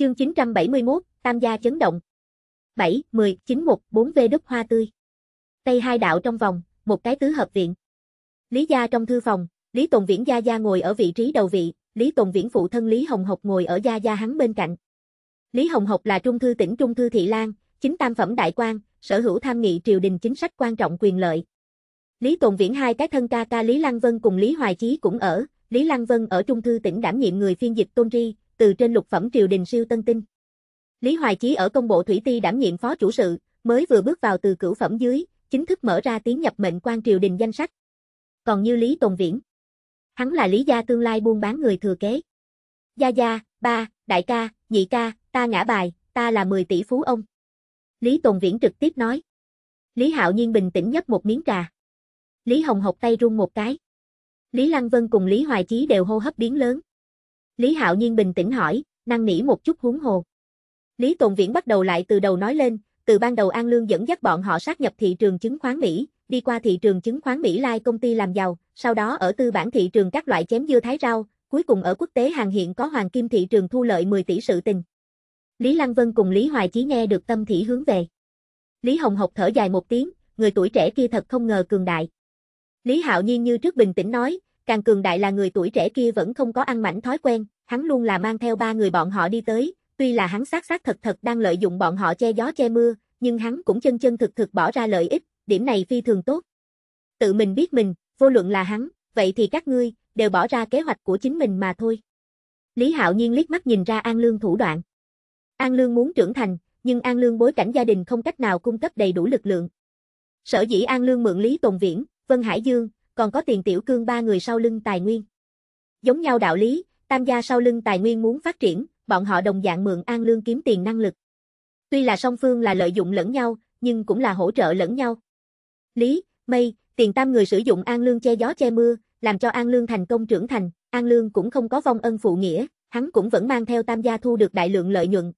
Chương 971, Tam gia chấn động. 7, 10, 9, 1, 4 v đất hoa tươi. Tây hai đạo trong vòng, một cái tứ hợp viện. Lý gia trong thư phòng, Lý tùng Viễn gia gia ngồi ở vị trí đầu vị, Lý tùng Viễn phụ thân Lý Hồng Học ngồi ở gia gia hắn bên cạnh. Lý Hồng Học là trung thư tỉnh trung thư thị lan chính tam phẩm đại quan, sở hữu tham nghị triều đình chính sách quan trọng quyền lợi. Lý tùng Viễn hai cái thân ca ca Lý Lăng Vân cùng Lý Hoài Chí cũng ở, Lý Lăng Vân ở trung thư tỉnh đảm nhiệm người phiên dịch tôn tri, từ trên lục phẩm triều đình siêu tân tinh. Lý Hoài Chí ở công bộ Thủy Ti đảm nhiệm phó chủ sự, mới vừa bước vào từ cửu phẩm dưới, chính thức mở ra tiến nhập mệnh quan triều đình danh sách. Còn như Lý Tồn Viễn, hắn là Lý gia tương lai buôn bán người thừa kế. Gia gia, ba, đại ca, nhị ca, ta ngã bài, ta là 10 tỷ phú ông. Lý Tồn Viễn trực tiếp nói. Lý Hạo Nhiên bình tĩnh nhấp một miếng trà. Lý Hồng học tay run một cái. Lý Lăng Vân cùng Lý Hoài Chí đều hô hấp biến lớn. Lý Hạo Nhiên bình tĩnh hỏi, năng nỉ một chút huống hồ. Lý Tồn Viễn bắt đầu lại từ đầu nói lên, từ ban đầu An Lương dẫn dắt bọn họ sát nhập thị trường chứng khoán Mỹ, đi qua thị trường chứng khoán Mỹ lai công ty làm giàu, sau đó ở tư bản thị trường các loại chém dưa thái rau, cuối cùng ở quốc tế hàng hiện có hoàng kim thị trường thu lợi 10 tỷ sự tình. Lý Lăng Vân cùng Lý Hoài Chí nghe được tâm thị hướng về. Lý Hồng Học thở dài một tiếng, người tuổi trẻ kia thật không ngờ cường đại. Lý Hạo Nhiên như trước bình tĩnh nói, Càng cường đại là người tuổi trẻ kia vẫn không có ăn mảnh thói quen, hắn luôn là mang theo ba người bọn họ đi tới, tuy là hắn xác xác thật thật đang lợi dụng bọn họ che gió che mưa, nhưng hắn cũng chân chân thực thực bỏ ra lợi ích, điểm này phi thường tốt. Tự mình biết mình, vô luận là hắn, vậy thì các ngươi, đều bỏ ra kế hoạch của chính mình mà thôi. Lý Hạo Nhiên liếc mắt nhìn ra An Lương thủ đoạn. An Lương muốn trưởng thành, nhưng An Lương bối cảnh gia đình không cách nào cung cấp đầy đủ lực lượng. Sở dĩ An Lương mượn Lý tùng Viễn, Vân Hải Dương, còn có tiền tiểu cương ba người sau lưng tài nguyên. Giống nhau đạo lý, tam gia sau lưng tài nguyên muốn phát triển, bọn họ đồng dạng mượn an lương kiếm tiền năng lực. Tuy là song phương là lợi dụng lẫn nhau, nhưng cũng là hỗ trợ lẫn nhau. Lý, mây, tiền tam người sử dụng an lương che gió che mưa, làm cho an lương thành công trưởng thành, an lương cũng không có vong ân phụ nghĩa, hắn cũng vẫn mang theo tam gia thu được đại lượng lợi nhuận.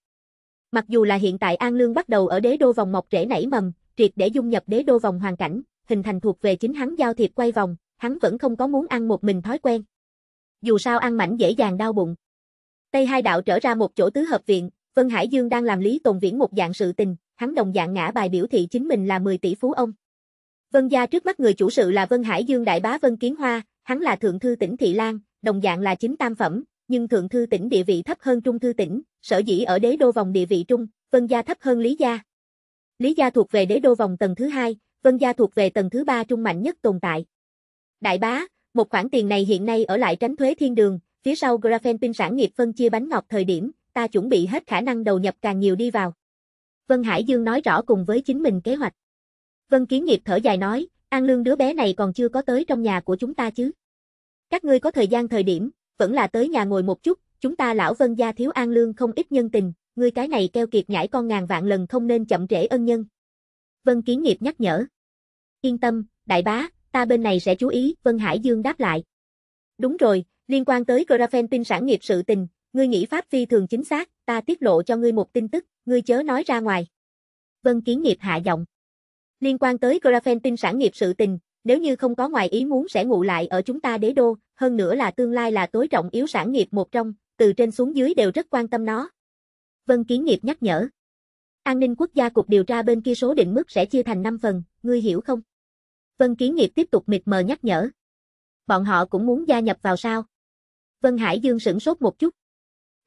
Mặc dù là hiện tại an lương bắt đầu ở đế đô vòng mọc rễ nảy mầm, triệt để dung nhập đế đô vòng hoàn cảnh, hình thành thuộc về chính hắn giao thiệp quay vòng, hắn vẫn không có muốn ăn một mình thói quen. Dù sao ăn mảnh dễ dàng đau bụng. Tây Hai Đạo trở ra một chỗ tứ hợp viện, Vân Hải Dương đang làm Lý Tồn Viễn một dạng sự tình, hắn đồng dạng ngã bài biểu thị chính mình là 10 tỷ phú ông. Vân gia trước mắt người chủ sự là Vân Hải Dương đại bá Vân Kiến Hoa, hắn là thượng thư tỉnh Thị Lan, đồng dạng là chính tam phẩm, nhưng thượng thư tỉnh địa vị thấp hơn trung thư tỉnh, sở dĩ ở đế đô vòng địa vị trung, Vân gia thấp hơn Lý gia. Lý gia thuộc về đế đô vòng tầng thứ hai, Vân gia thuộc về tầng thứ ba trung mạnh nhất tồn tại. Đại bá, một khoản tiền này hiện nay ở lại tránh thuế thiên đường, phía sau Graphenpin sản nghiệp phân chia bánh ngọt thời điểm, ta chuẩn bị hết khả năng đầu nhập càng nhiều đi vào. Vân Hải Dương nói rõ cùng với chính mình kế hoạch. Vân Kiến Nghiệp thở dài nói, An Lương đứa bé này còn chưa có tới trong nhà của chúng ta chứ. Các ngươi có thời gian thời điểm, vẫn là tới nhà ngồi một chút, chúng ta lão Vân gia thiếu An Lương không ít nhân tình, ngươi cái này keo kiệt nhãi con ngàn vạn lần không nên chậm trễ ân nhân, Vân Kiến Nghiệp nhắc nhở. Yên tâm, đại bá, ta bên này sẽ chú ý, Vân Hải Dương đáp lại. Đúng rồi, liên quan tới Grafen tin sản nghiệp sự tình, ngươi nghĩ pháp phi thường chính xác, ta tiết lộ cho ngươi một tin tức, ngươi chớ nói ra ngoài. Vân Kiến Nghiệp hạ giọng. Liên quan tới Grafen tin sản nghiệp sự tình, nếu như không có ngoài ý muốn sẽ ngụ lại ở chúng ta đế đô, hơn nữa là tương lai là tối trọng yếu sản nghiệp một trong, từ trên xuống dưới đều rất quan tâm nó. Vân Kiến Nghiệp nhắc nhở. An ninh quốc gia cục điều tra bên kia số định mức sẽ chia thành 5 phần, ngươi hiểu không? Vân Kiến Nghiệp tiếp tục mịt mờ nhắc nhở. Bọn họ cũng muốn gia nhập vào sao? Vân Hải Dương sửng sốt một chút.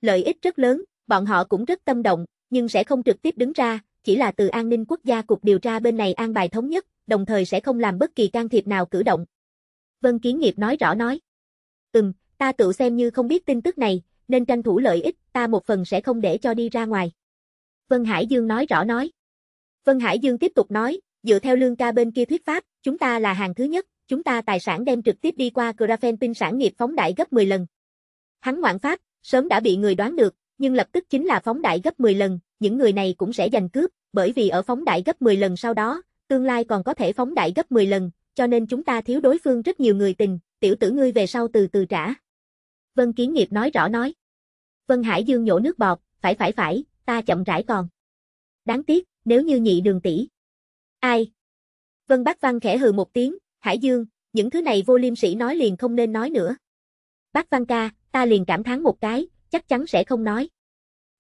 Lợi ích rất lớn, bọn họ cũng rất tâm động, nhưng sẽ không trực tiếp đứng ra, chỉ là từ an ninh quốc gia cục điều tra bên này an bài thống nhất, đồng thời sẽ không làm bất kỳ can thiệp nào cử động. Vân Kiến Nghiệp nói rõ nói. Ừm, ta tự xem như không biết tin tức này, nên tranh thủ lợi ích, ta một phần sẽ không để cho đi ra ngoài. Vân Hải Dương nói rõ nói. Vân Hải Dương tiếp tục nói, dựa theo lương ca bên kia thuyết pháp, chúng ta là hàng thứ nhất, chúng ta tài sản đem trực tiếp đi qua Grafen pin sản nghiệp phóng đại gấp 10 lần. Hắn ngoạn pháp, sớm đã bị người đoán được, nhưng lập tức chính là phóng đại gấp 10 lần, những người này cũng sẽ giành cướp, bởi vì ở phóng đại gấp 10 lần sau đó, tương lai còn có thể phóng đại gấp 10 lần, cho nên chúng ta thiếu đối phương rất nhiều người tình, tiểu tử ngươi về sau từ từ trả. Vân Kiến Nghiệp nói rõ nói. Vân Hải Dương nhổ nước bọt, phải phải phải, ta chậm rãi còn. Đáng tiếc, nếu như nhị đường tỷ. Ai? Vân Bác Văn khẽ hừ một tiếng, Hải Dương, những thứ này vô liêm sĩ nói liền không nên nói nữa. Bác Văn ca, ta liền cảm thán một cái, chắc chắn sẽ không nói.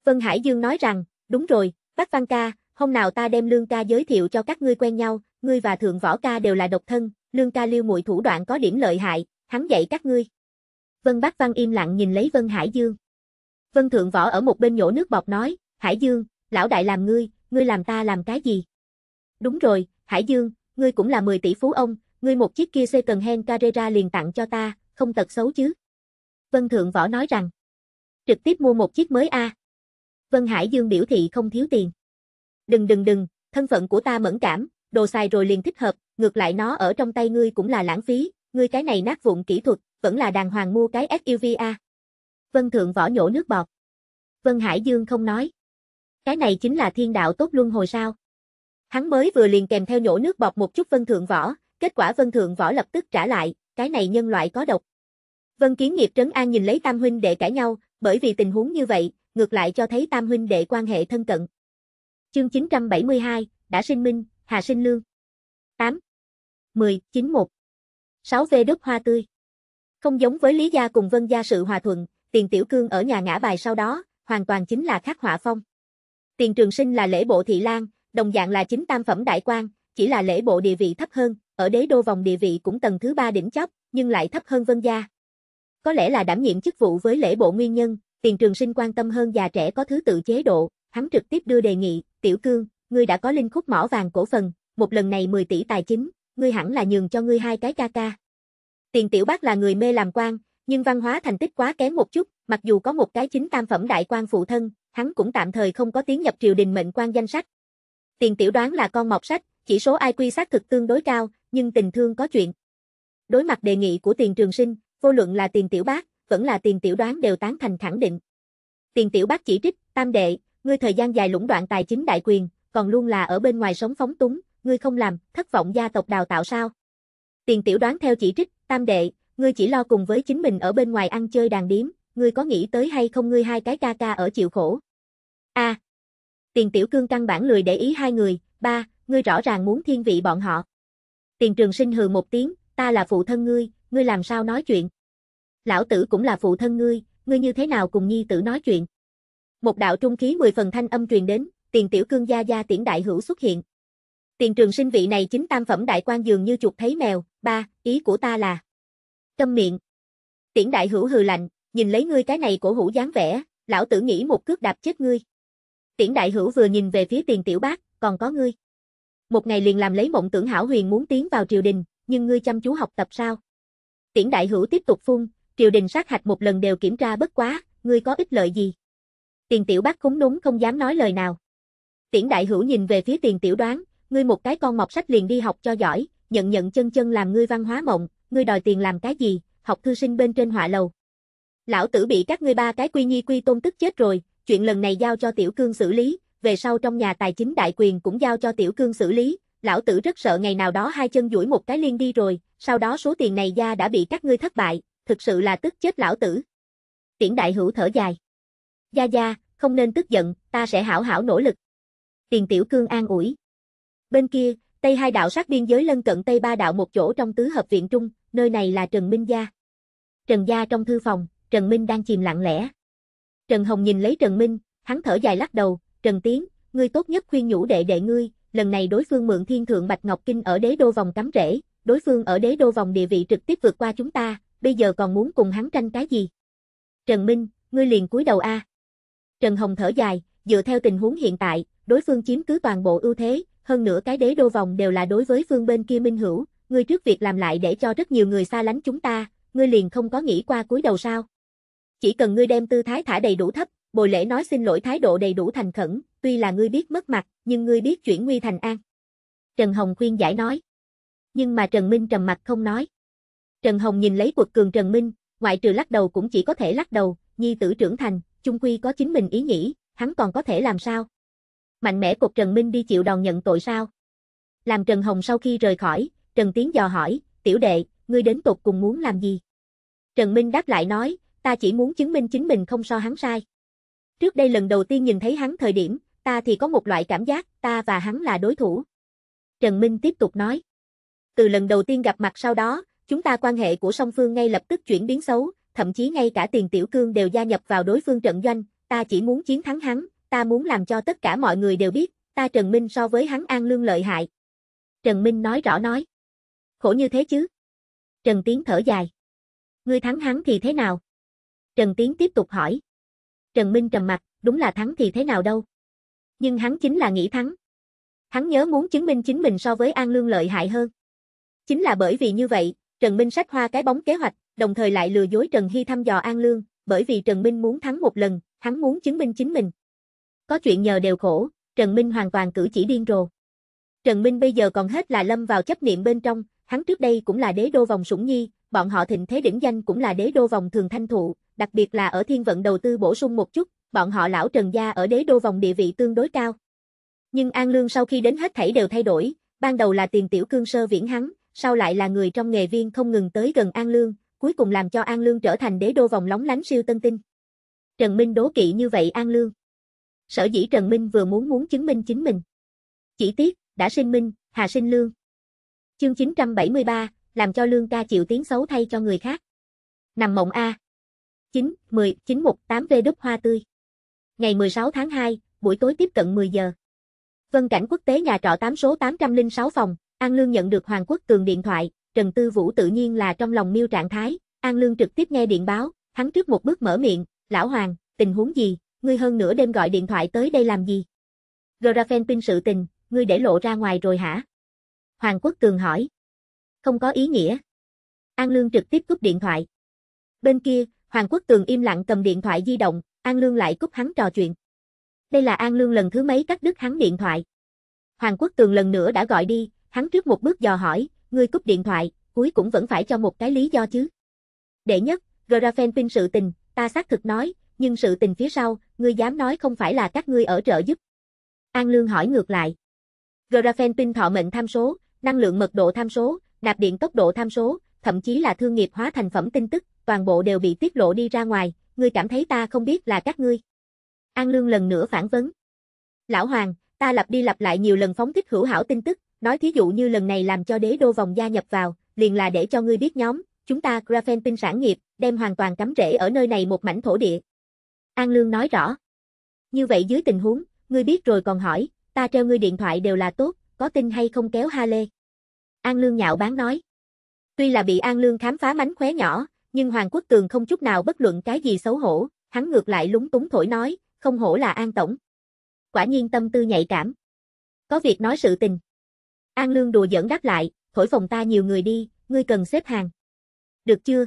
Vân Hải Dương nói rằng, đúng rồi, Bác Văn ca, hôm nào ta đem Lương ca giới thiệu cho các ngươi quen nhau, ngươi và Thượng Võ ca đều là độc thân, Lương ca liêu muội thủ đoạn có điểm lợi hại, hắn dạy các ngươi. Vân Bác Văn im lặng nhìn lấy Vân Hải Dương. Vân Thượng Võ ở một bên nhổ nước bọt nói, Hải Dương, lão đại làm ngươi, ngươi làm ta làm cái gì? Đúng rồi, Hải Dương, ngươi cũng là 10 tỷ phú ông, ngươi một chiếc kia xe cần hen Carrera liền tặng cho ta, không tật xấu chứ? Vân Thượng Võ nói rằng, trực tiếp mua một chiếc mới a. À. Vân Hải Dương biểu thị không thiếu tiền. Đừng đừng đừng, thân phận của ta mẫn cảm, đồ xài rồi liền thích hợp, ngược lại nó ở trong tay ngươi cũng là lãng phí, ngươi cái này nát vụn kỹ thuật, vẫn là đàng hoàng mua cái SUV a. Vân Thượng Võ nhổ nước bọt. Vân Hải Dương không nói. Cái này chính là thiên đạo tốt luân hồi sao? Hắn mới vừa liền kèm theo nhổ nước bọt một chút Vân Thượng Võ, kết quả Vân Thượng Võ lập tức trả lại, cái này nhân loại có độc. Vân Kiến Nghiệp trấn an nhìn lấy Tam huynh đệ cãi nhau, bởi vì tình huống như vậy, ngược lại cho thấy Tam huynh đệ quan hệ thân cận. Chương 972, đã sinh minh, Hà Sinh Lương. 8. 10, 9, 1. 6 vê đất hoa tươi. Không giống với Lý Gia cùng Vân Gia sự hòa thuận, tiền tiểu cương ở nhà ngã bài sau đó, hoàn toàn chính là khắc họa phong. Tiền trường sinh là lễ bộ thị lang, đồng dạng là chính tam phẩm đại quan, chỉ là lễ bộ địa vị thấp hơn, ở đế đô vòng địa vị cũng tầng thứ ba đỉnh chóp, nhưng lại thấp hơn vân gia. Có lẽ là đảm nhiệm chức vụ với lễ bộ nguyên nhân, tiền trường sinh quan tâm hơn già trẻ có thứ tự chế độ, hắn trực tiếp đưa đề nghị, tiểu cương, ngươi đã có linh khúc mỏ vàng cổ phần, một lần này 10 tỷ tài chính, ngươi hẳn là nhường cho ngươi hai cái ca ca. Tiền tiểu bác là người mê làm quan, nhưng văn hóa thành tích quá kém một chút, mặc dù có một cái chính tam phẩm đại quan phụ thân, hắn cũng tạm thời không có tiếng nhập triều đình mệnh quan danh sách. Tiền tiểu đoán là con mọc sách, chỉ số IQ xác thực tương đối cao, nhưng tình thương có chuyện. Đối mặt đề nghị của tiền trường sinh, vô luận là tiền tiểu bác, vẫn là tiền tiểu đoán đều tán thành khẳng định. Tiền tiểu bác chỉ trích, tam đệ, ngươi thời gian dài lũng đoạn tài chính đại quyền, còn luôn là ở bên ngoài sống phóng túng, ngươi không làm, thất vọng gia tộc đào tạo sao. Tiền tiểu đoán theo chỉ trích, tam đệ, ngươi chỉ lo cùng với chính mình ở bên ngoài ăn chơi đàn điếm, ngươi có nghĩ tới hay không ngươi hai cái ca ca ở chịu khổ? A. À, tiền tiểu cương căn bản lười để ý hai người, ba, ngươi rõ ràng muốn thiên vị bọn họ. Tiền trường sinh hừ một tiếng, ta là phụ thân ngươi, ngươi làm sao nói chuyện? Lão tử cũng là phụ thân ngươi, ngươi như thế nào cùng nhi tử nói chuyện? Một đạo trung khí mười phần thanh âm truyền đến, tiền tiểu cương gia gia tiễn đại hữu xuất hiện. Tiền trường sinh vị này chính tam phẩm đại quan dường như chuột thấy mèo, ba, ý của ta là. Câm miệng. Tiễn đại hữu hừ lạnh, nhìn lấy ngươi cái này cổ hủ dáng vẻ, lão tử nghĩ một cước đạp chết ngươi. Tiễn đại hữu vừa nhìn về phía tiền tiểu bác, còn có ngươi. Một ngày liền làm lấy mộng tưởng hảo huyền muốn tiến vào triều đình, nhưng ngươi chăm chú học tập sao? Tiễn đại hữu tiếp tục phun, triều đình sát hạch một lần đều kiểm tra bất quá, ngươi có ích lợi gì? Tiền tiểu bác khúng đúng không dám nói lời nào. Tiễn đại hữu nhìn về phía tiền tiểu đoán, ngươi một cái con mọc sách liền đi học cho giỏi, nhận nhận chân chân làm ngươi văn hóa mộng, ngươi đòi tiền làm cái gì, học thư sinh bên trên họa lầu lão tử bị các ngươi ba cái quy nhi quy tôn tức chết rồi, chuyện lần này giao cho tiểu cương xử lý, về sau trong nhà tài chính đại quyền cũng giao cho tiểu cương xử lý, lão tử rất sợ ngày nào đó hai chân duỗi một cái liên đi rồi, sau đó số tiền này gia đã bị các ngươi thất bại, thực sự là tức chết lão tử. Tiễn đại hữu thở dài. Gia gia, không nên tức giận, ta sẽ hảo hảo nỗ lực. Tiền tiểu cương an ủi. Bên kia, Tây hai đạo sát biên giới lân cận Tây ba đạo một chỗ trong tứ hợp viện trung, nơi này là Trần Minh Gia. Trần Gia trong thư phòng, Trần Minh đang chìm lặng lẽ. Trần Hồng nhìn lấy Trần Minh, hắn thở dài lắc đầu, Trần Tiến, ngươi tốt nhất khuyên nhủ đệ đệ ngươi, lần này đối phương mượn thiên thượng Bạch Ngọc Kinh ở đế đô vòng cắm rễ, đối phương ở đế đô vòng địa vị trực tiếp vượt qua chúng ta, bây giờ còn muốn cùng hắn tranh cái gì? Trần Minh, ngươi liền cúi đầu a. Trần Hồng thở dài, dựa theo tình huống hiện tại, đối phương chiếm cứ toàn bộ ưu thế, hơn nữa cái đế đô vòng đều là đối với phương bên kia minh hữu, ngươi trước việc làm lại để cho rất nhiều người xa lánh chúng ta, ngươi liền không có nghĩ qua cúi đầu sao? Chỉ cần ngươi đem tư thái thả đầy đủ thấp, bồi lễ nói xin lỗi thái độ đầy đủ thành khẩn, tuy là ngươi biết mất mặt, nhưng ngươi biết chuyển nguy thành an. Trần Hồng khuyên giải nói. Nhưng mà Trần Minh trầm mặt không nói. Trần Hồng nhìn lấy quật cường Trần Minh, ngoại trừ lắc đầu cũng chỉ có thể lắc đầu, nhi tử trưởng thành, chung quy có chính mình ý nghĩ, hắn còn có thể làm sao? Mạnh mẽ cột Trần Minh đi chịu đòn nhận tội sao? Làm Trần Hồng sau khi rời khỏi, Trần Tiến dò hỏi, tiểu đệ, ngươi đến tục cùng muốn làm gì? Trần Minh đáp lại nói, ta chỉ muốn chứng minh chính mình không so hắn sai. Trước đây lần đầu tiên nhìn thấy hắn thời điểm, ta thì có một loại cảm giác, ta và hắn là đối thủ. Trần Minh tiếp tục nói. Từ lần đầu tiên gặp mặt sau đó, chúng ta quan hệ của song phương ngay lập tức chuyển biến xấu, thậm chí ngay cả tiền tiểu cương đều gia nhập vào đối phương trận doanh, ta chỉ muốn chiến thắng hắn, ta muốn làm cho tất cả mọi người đều biết, ta Trần Minh so với hắn an lương lợi hại. Trần Minh nói rõ nói. Khổ như thế chứ. Trần Tiến thở dài. Ngươi thắng hắn thì thế nào? Trần Tiến tiếp tục hỏi. Trần Minh trầm mặt, đúng là thắng thì thế nào đâu. Nhưng hắn chính là nghĩ thắng. Hắn nhớ muốn chứng minh chính mình so với An Lương lợi hại hơn. Chính là bởi vì như vậy, Trần Minh sách hoa cái bóng kế hoạch, đồng thời lại lừa dối Trần Hy thăm dò An Lương, bởi vì Trần Minh muốn thắng một lần, hắn muốn chứng minh chính mình. Có chuyện nhờ đều khổ, Trần Minh hoàn toàn cử chỉ điên rồ. Trần Minh bây giờ còn hết là lâm vào chấp niệm bên trong, hắn trước đây cũng là đế đô vòng sủng nhi, bọn họ thịnh thế đỉnh danh cũng là đế đô vòng thường thanh thụ, đặc biệt là ở thiên vận đầu tư bổ sung một chút, bọn họ lão Trần gia ở đế đô vòng địa vị tương đối cao. Nhưng An Lương sau khi đến hết thảy đều thay đổi, ban đầu là tiền tiểu cương sơ viễn hắn, sau lại là người trong nghề viên không ngừng tới gần An Lương, cuối cùng làm cho An Lương trở thành đế đô vòng lóng lánh siêu tân tinh. Trần Minh đố kỵ như vậy An Lương. Sở dĩ Trần Minh vừa muốn muốn chứng minh chính mình. Chỉ tiếc, đã sinh minh, hà sinh lương. Chương 973, làm cho lương ca chịu tiếng xấu thay cho người khác. Nằm mộng A. 9, 10, 918 V đúc hoa tươi. Ngày 16 tháng 2, buổi tối tiếp cận 10 giờ. Vân cảnh quốc tế nhà trọ 8 số 806 phòng, An Lương nhận được Hoàng Quốc Cường điện thoại, Trần Tư Vũ tự nhiên là trong lòng miêu trạng thái, An Lương trực tiếp nghe điện báo, hắn trước một bước mở miệng, lão Hoàng, tình huống gì, ngươi hơn nửa đêm gọi điện thoại tới đây làm gì? Grafen pin sự tình, ngươi để lộ ra ngoài rồi hả? Hoàng Quốc Cường hỏi. Không có ý nghĩa. An Lương trực tiếp cúp điện thoại. Bên kia, Hoàng Quốc Tường im lặng cầm điện thoại di động, An Lương lại cúp hắn trò chuyện. Đây là An Lương lần thứ mấy cắt đứt hắn điện thoại. Hoàng Quốc Tường lần nữa đã gọi đi, hắn trước một bước dò hỏi, ngươi cúp điện thoại, cuối cũng vẫn phải cho một cái lý do chứ. Đệ nhất, Grafen tin sự tình, ta xác thực nói, nhưng sự tình phía sau, ngươi dám nói không phải là các ngươi ở trợ giúp. An Lương hỏi ngược lại. Grafen tin thọ mệnh tham số, năng lượng mật độ tham số, nạp điện tốc độ tham số, thậm chí là thương nghiệp hóa thành phẩm tin tức, toàn bộ đều bị tiết lộ đi ra ngoài, ngươi cảm thấy ta không biết là các ngươi. An Lương lần nữa phản vấn. Lão Hoàng, ta lập đi lặp lại nhiều lần phóng thích hữu hảo tin tức, nói thí dụ như lần này làm cho đế đô vòng gia nhập vào, liền là để cho ngươi biết nhóm, chúng ta Grafen tin sản nghiệp, đem hoàn toàn cắm rễ ở nơi này một mảnh thổ địa. An Lương nói rõ. Như vậy dưới tình huống, ngươi biết rồi còn hỏi, ta treo ngươi điện thoại đều là tốt, có tin hay không kéo ha lê. An Lương nhạo bán nói. Tuy là bị An Lương khám phá mánh khóe nhỏ, nhưng Hoàng Quốc Cường không chút nào bất luận cái gì xấu hổ, hắn ngược lại lúng túng thổi nói, không hổ là An Tổng. Quả nhiên tâm tư nhạy cảm. Có việc nói sự tình. An Lương đùa giỡn đáp lại, thổi phòng ta nhiều người đi, ngươi cần xếp hàng. Được chưa?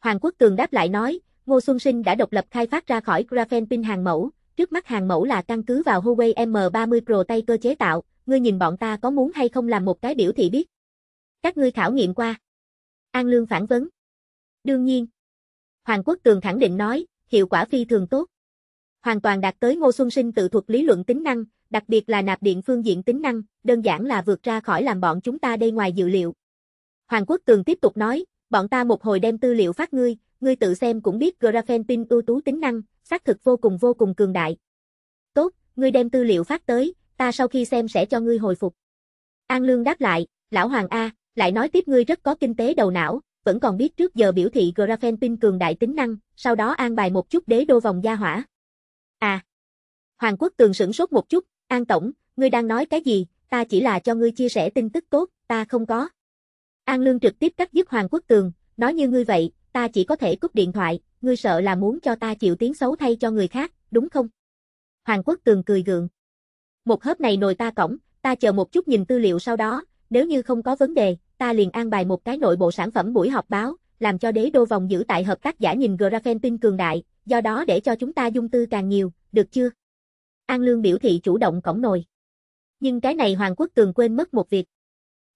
Hoàng Quốc Cường đáp lại nói, Ngô Xuân Sinh đã độc lập khai phát ra khỏi graphene pin hàng mẫu, trước mắt hàng mẫu là căn cứ vào Huawei M30 Pro tay cơ chế tạo, ngươi nhìn bọn ta có muốn hay không làm một cái biểu thị biết. Các ngươi khảo nghiệm qua. An Lương phản vấn. Đương nhiên. Hoàng Quốc Tường khẳng định nói, hiệu quả phi thường tốt. Hoàn toàn đạt tới Ngô Xuân Sinh tự thuật lý luận tính năng, đặc biệt là nạp điện phương diện tính năng, đơn giản là vượt ra khỏi làm bọn chúng ta đây ngoài dự liệu. Hoàng Quốc Tường tiếp tục nói, bọn ta một hồi đem tư liệu phát ngươi, ngươi tự xem cũng biết graphene pin ưu tú tính năng, xác thực vô cùng vô cùng cường đại. Tốt, ngươi đem tư liệu phát tới, ta sau khi xem sẽ cho ngươi hồi phục. An Lương đáp lại, lão Hoàng A, lại nói tiếp ngươi rất có kinh tế đầu não, vẫn còn biết trước giờ biểu thị pin cường đại tính năng, sau đó an bài một chút đế đô vòng gia hỏa. À! Hoàng quốc tường sửng sốt một chút, An Tổng, ngươi đang nói cái gì, ta chỉ là cho ngươi chia sẻ tin tức tốt, ta không có. An Lương trực tiếp cắt dứt Hoàng quốc tường, nói như ngươi vậy, ta chỉ có thể cúp điện thoại, ngươi sợ là muốn cho ta chịu tiếng xấu thay cho người khác, đúng không? Hoàng quốc tường cười gượng. Một hớp này nồi ta cổng, ta chờ một chút nhìn tư liệu sau đó, nếu như không có vấn đề, ta liền an bài một cái nội bộ sản phẩm buổi họp báo, làm cho đế đô vòng giữ tại hợp tác giả nhìn Grafen tin cường đại, do đó để cho chúng ta dung tư càng nhiều, được chưa? An Lương biểu thị chủ động cổng nồi. Nhưng cái này Hoàng Quốc cường quên mất một việc.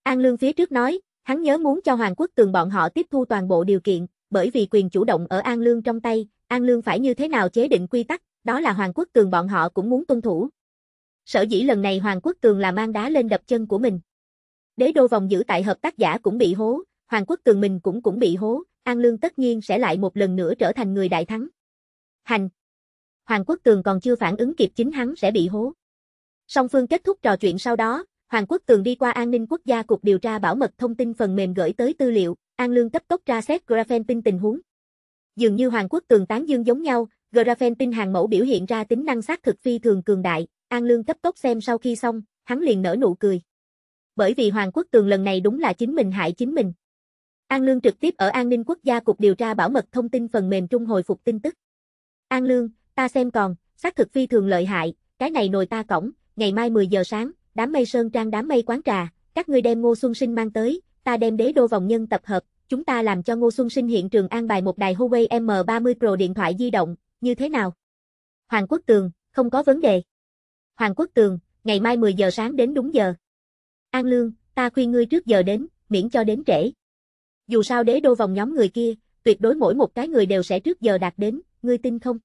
An Lương phía trước nói, hắn nhớ muốn cho Hoàng Quốc cường bọn họ tiếp thu toàn bộ điều kiện, bởi vì quyền chủ động ở An Lương trong tay, An Lương phải như thế nào chế định quy tắc, đó là Hoàng Quốc cường bọn họ cũng muốn tuân thủ. Sở dĩ lần này Hoàng Quốc cường là mang đá lên đập chân của mình. Đế đô vòng giữ tại hợp tác giả cũng bị hố, Hoàng quốc cường mình cũng cũng bị hố, An Lương tất nhiên sẽ lại một lần nữa trở thành người đại thắng. Hành! Hoàng quốc cường còn chưa phản ứng kịp chính hắn sẽ bị hố. Song phương kết thúc trò chuyện sau đó, Hoàng quốc cường đi qua an ninh quốc gia cục điều tra bảo mật thông tin phần mềm gửi tới tư liệu, An Lương cấp tốc tra xét Graphentin tình huống. Dường như Hoàng quốc cường tán dương giống nhau, Graphentin hàng mẫu biểu hiện ra tính năng xác thực phi thường cường đại, An Lương cấp tốc xem sau khi xong, hắn liền nở nụ cười bởi vì Hoàng Quốc Tường lần này đúng là chính mình hại chính mình. An Lương trực tiếp ở An ninh quốc gia cục điều tra bảo mật thông tin phần mềm trung hồi phục tin tức. An Lương, ta xem còn, xác thực phi thường lợi hại, cái này nồi ta cổng, ngày mai 10 giờ sáng, đám mây sơn trang đám mây quán trà, các ngươi đem Ngô Xuân Sinh mang tới, ta đem đế đô vòng nhân tập hợp, chúng ta làm cho Ngô Xuân Sinh hiện trường an bài một đài Huawei M30 Pro điện thoại di động, như thế nào? Hoàng Quốc Tường, không có vấn đề. Hoàng Quốc Tường, ngày mai 10 giờ sáng đến đúng giờ. An Lương, ta khuyên ngươi trước giờ đến, miễn cho đến trễ. Dù sao đế đô vòng nhóm người kia, tuyệt đối mỗi một cái người đều sẽ trước giờ đạt đến, ngươi tin không?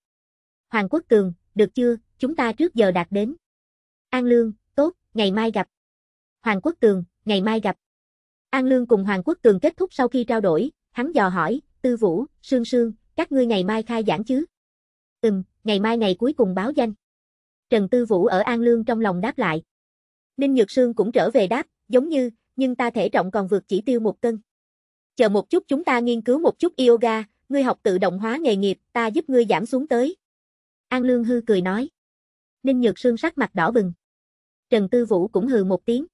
Hoàng Quốc Tường, được chưa, chúng ta trước giờ đạt đến. An Lương, tốt, ngày mai gặp. Hoàng Quốc Tường, ngày mai gặp. An Lương cùng Hoàng Quốc Tường kết thúc sau khi trao đổi, hắn dò hỏi, Tư Vũ, Sương Sương, các ngươi ngày mai khai giảng chứ? Ừm, ngày mai ngày cuối cùng báo danh. Trần Tư Vũ ở An Lương trong lòng đáp lại. Ninh Nhược Sương cũng trở về đáp, giống như, nhưng ta thể trọng còn vượt chỉ tiêu một cân. Chờ một chút chúng ta nghiên cứu một chút yoga, ngươi học tự động hóa nghề nghiệp, ta giúp ngươi giảm xuống tới. An Lương Hư cười nói. Ninh Nhược Sương sắc mặt đỏ bừng. Trần Tư Vũ cũng hừ một tiếng.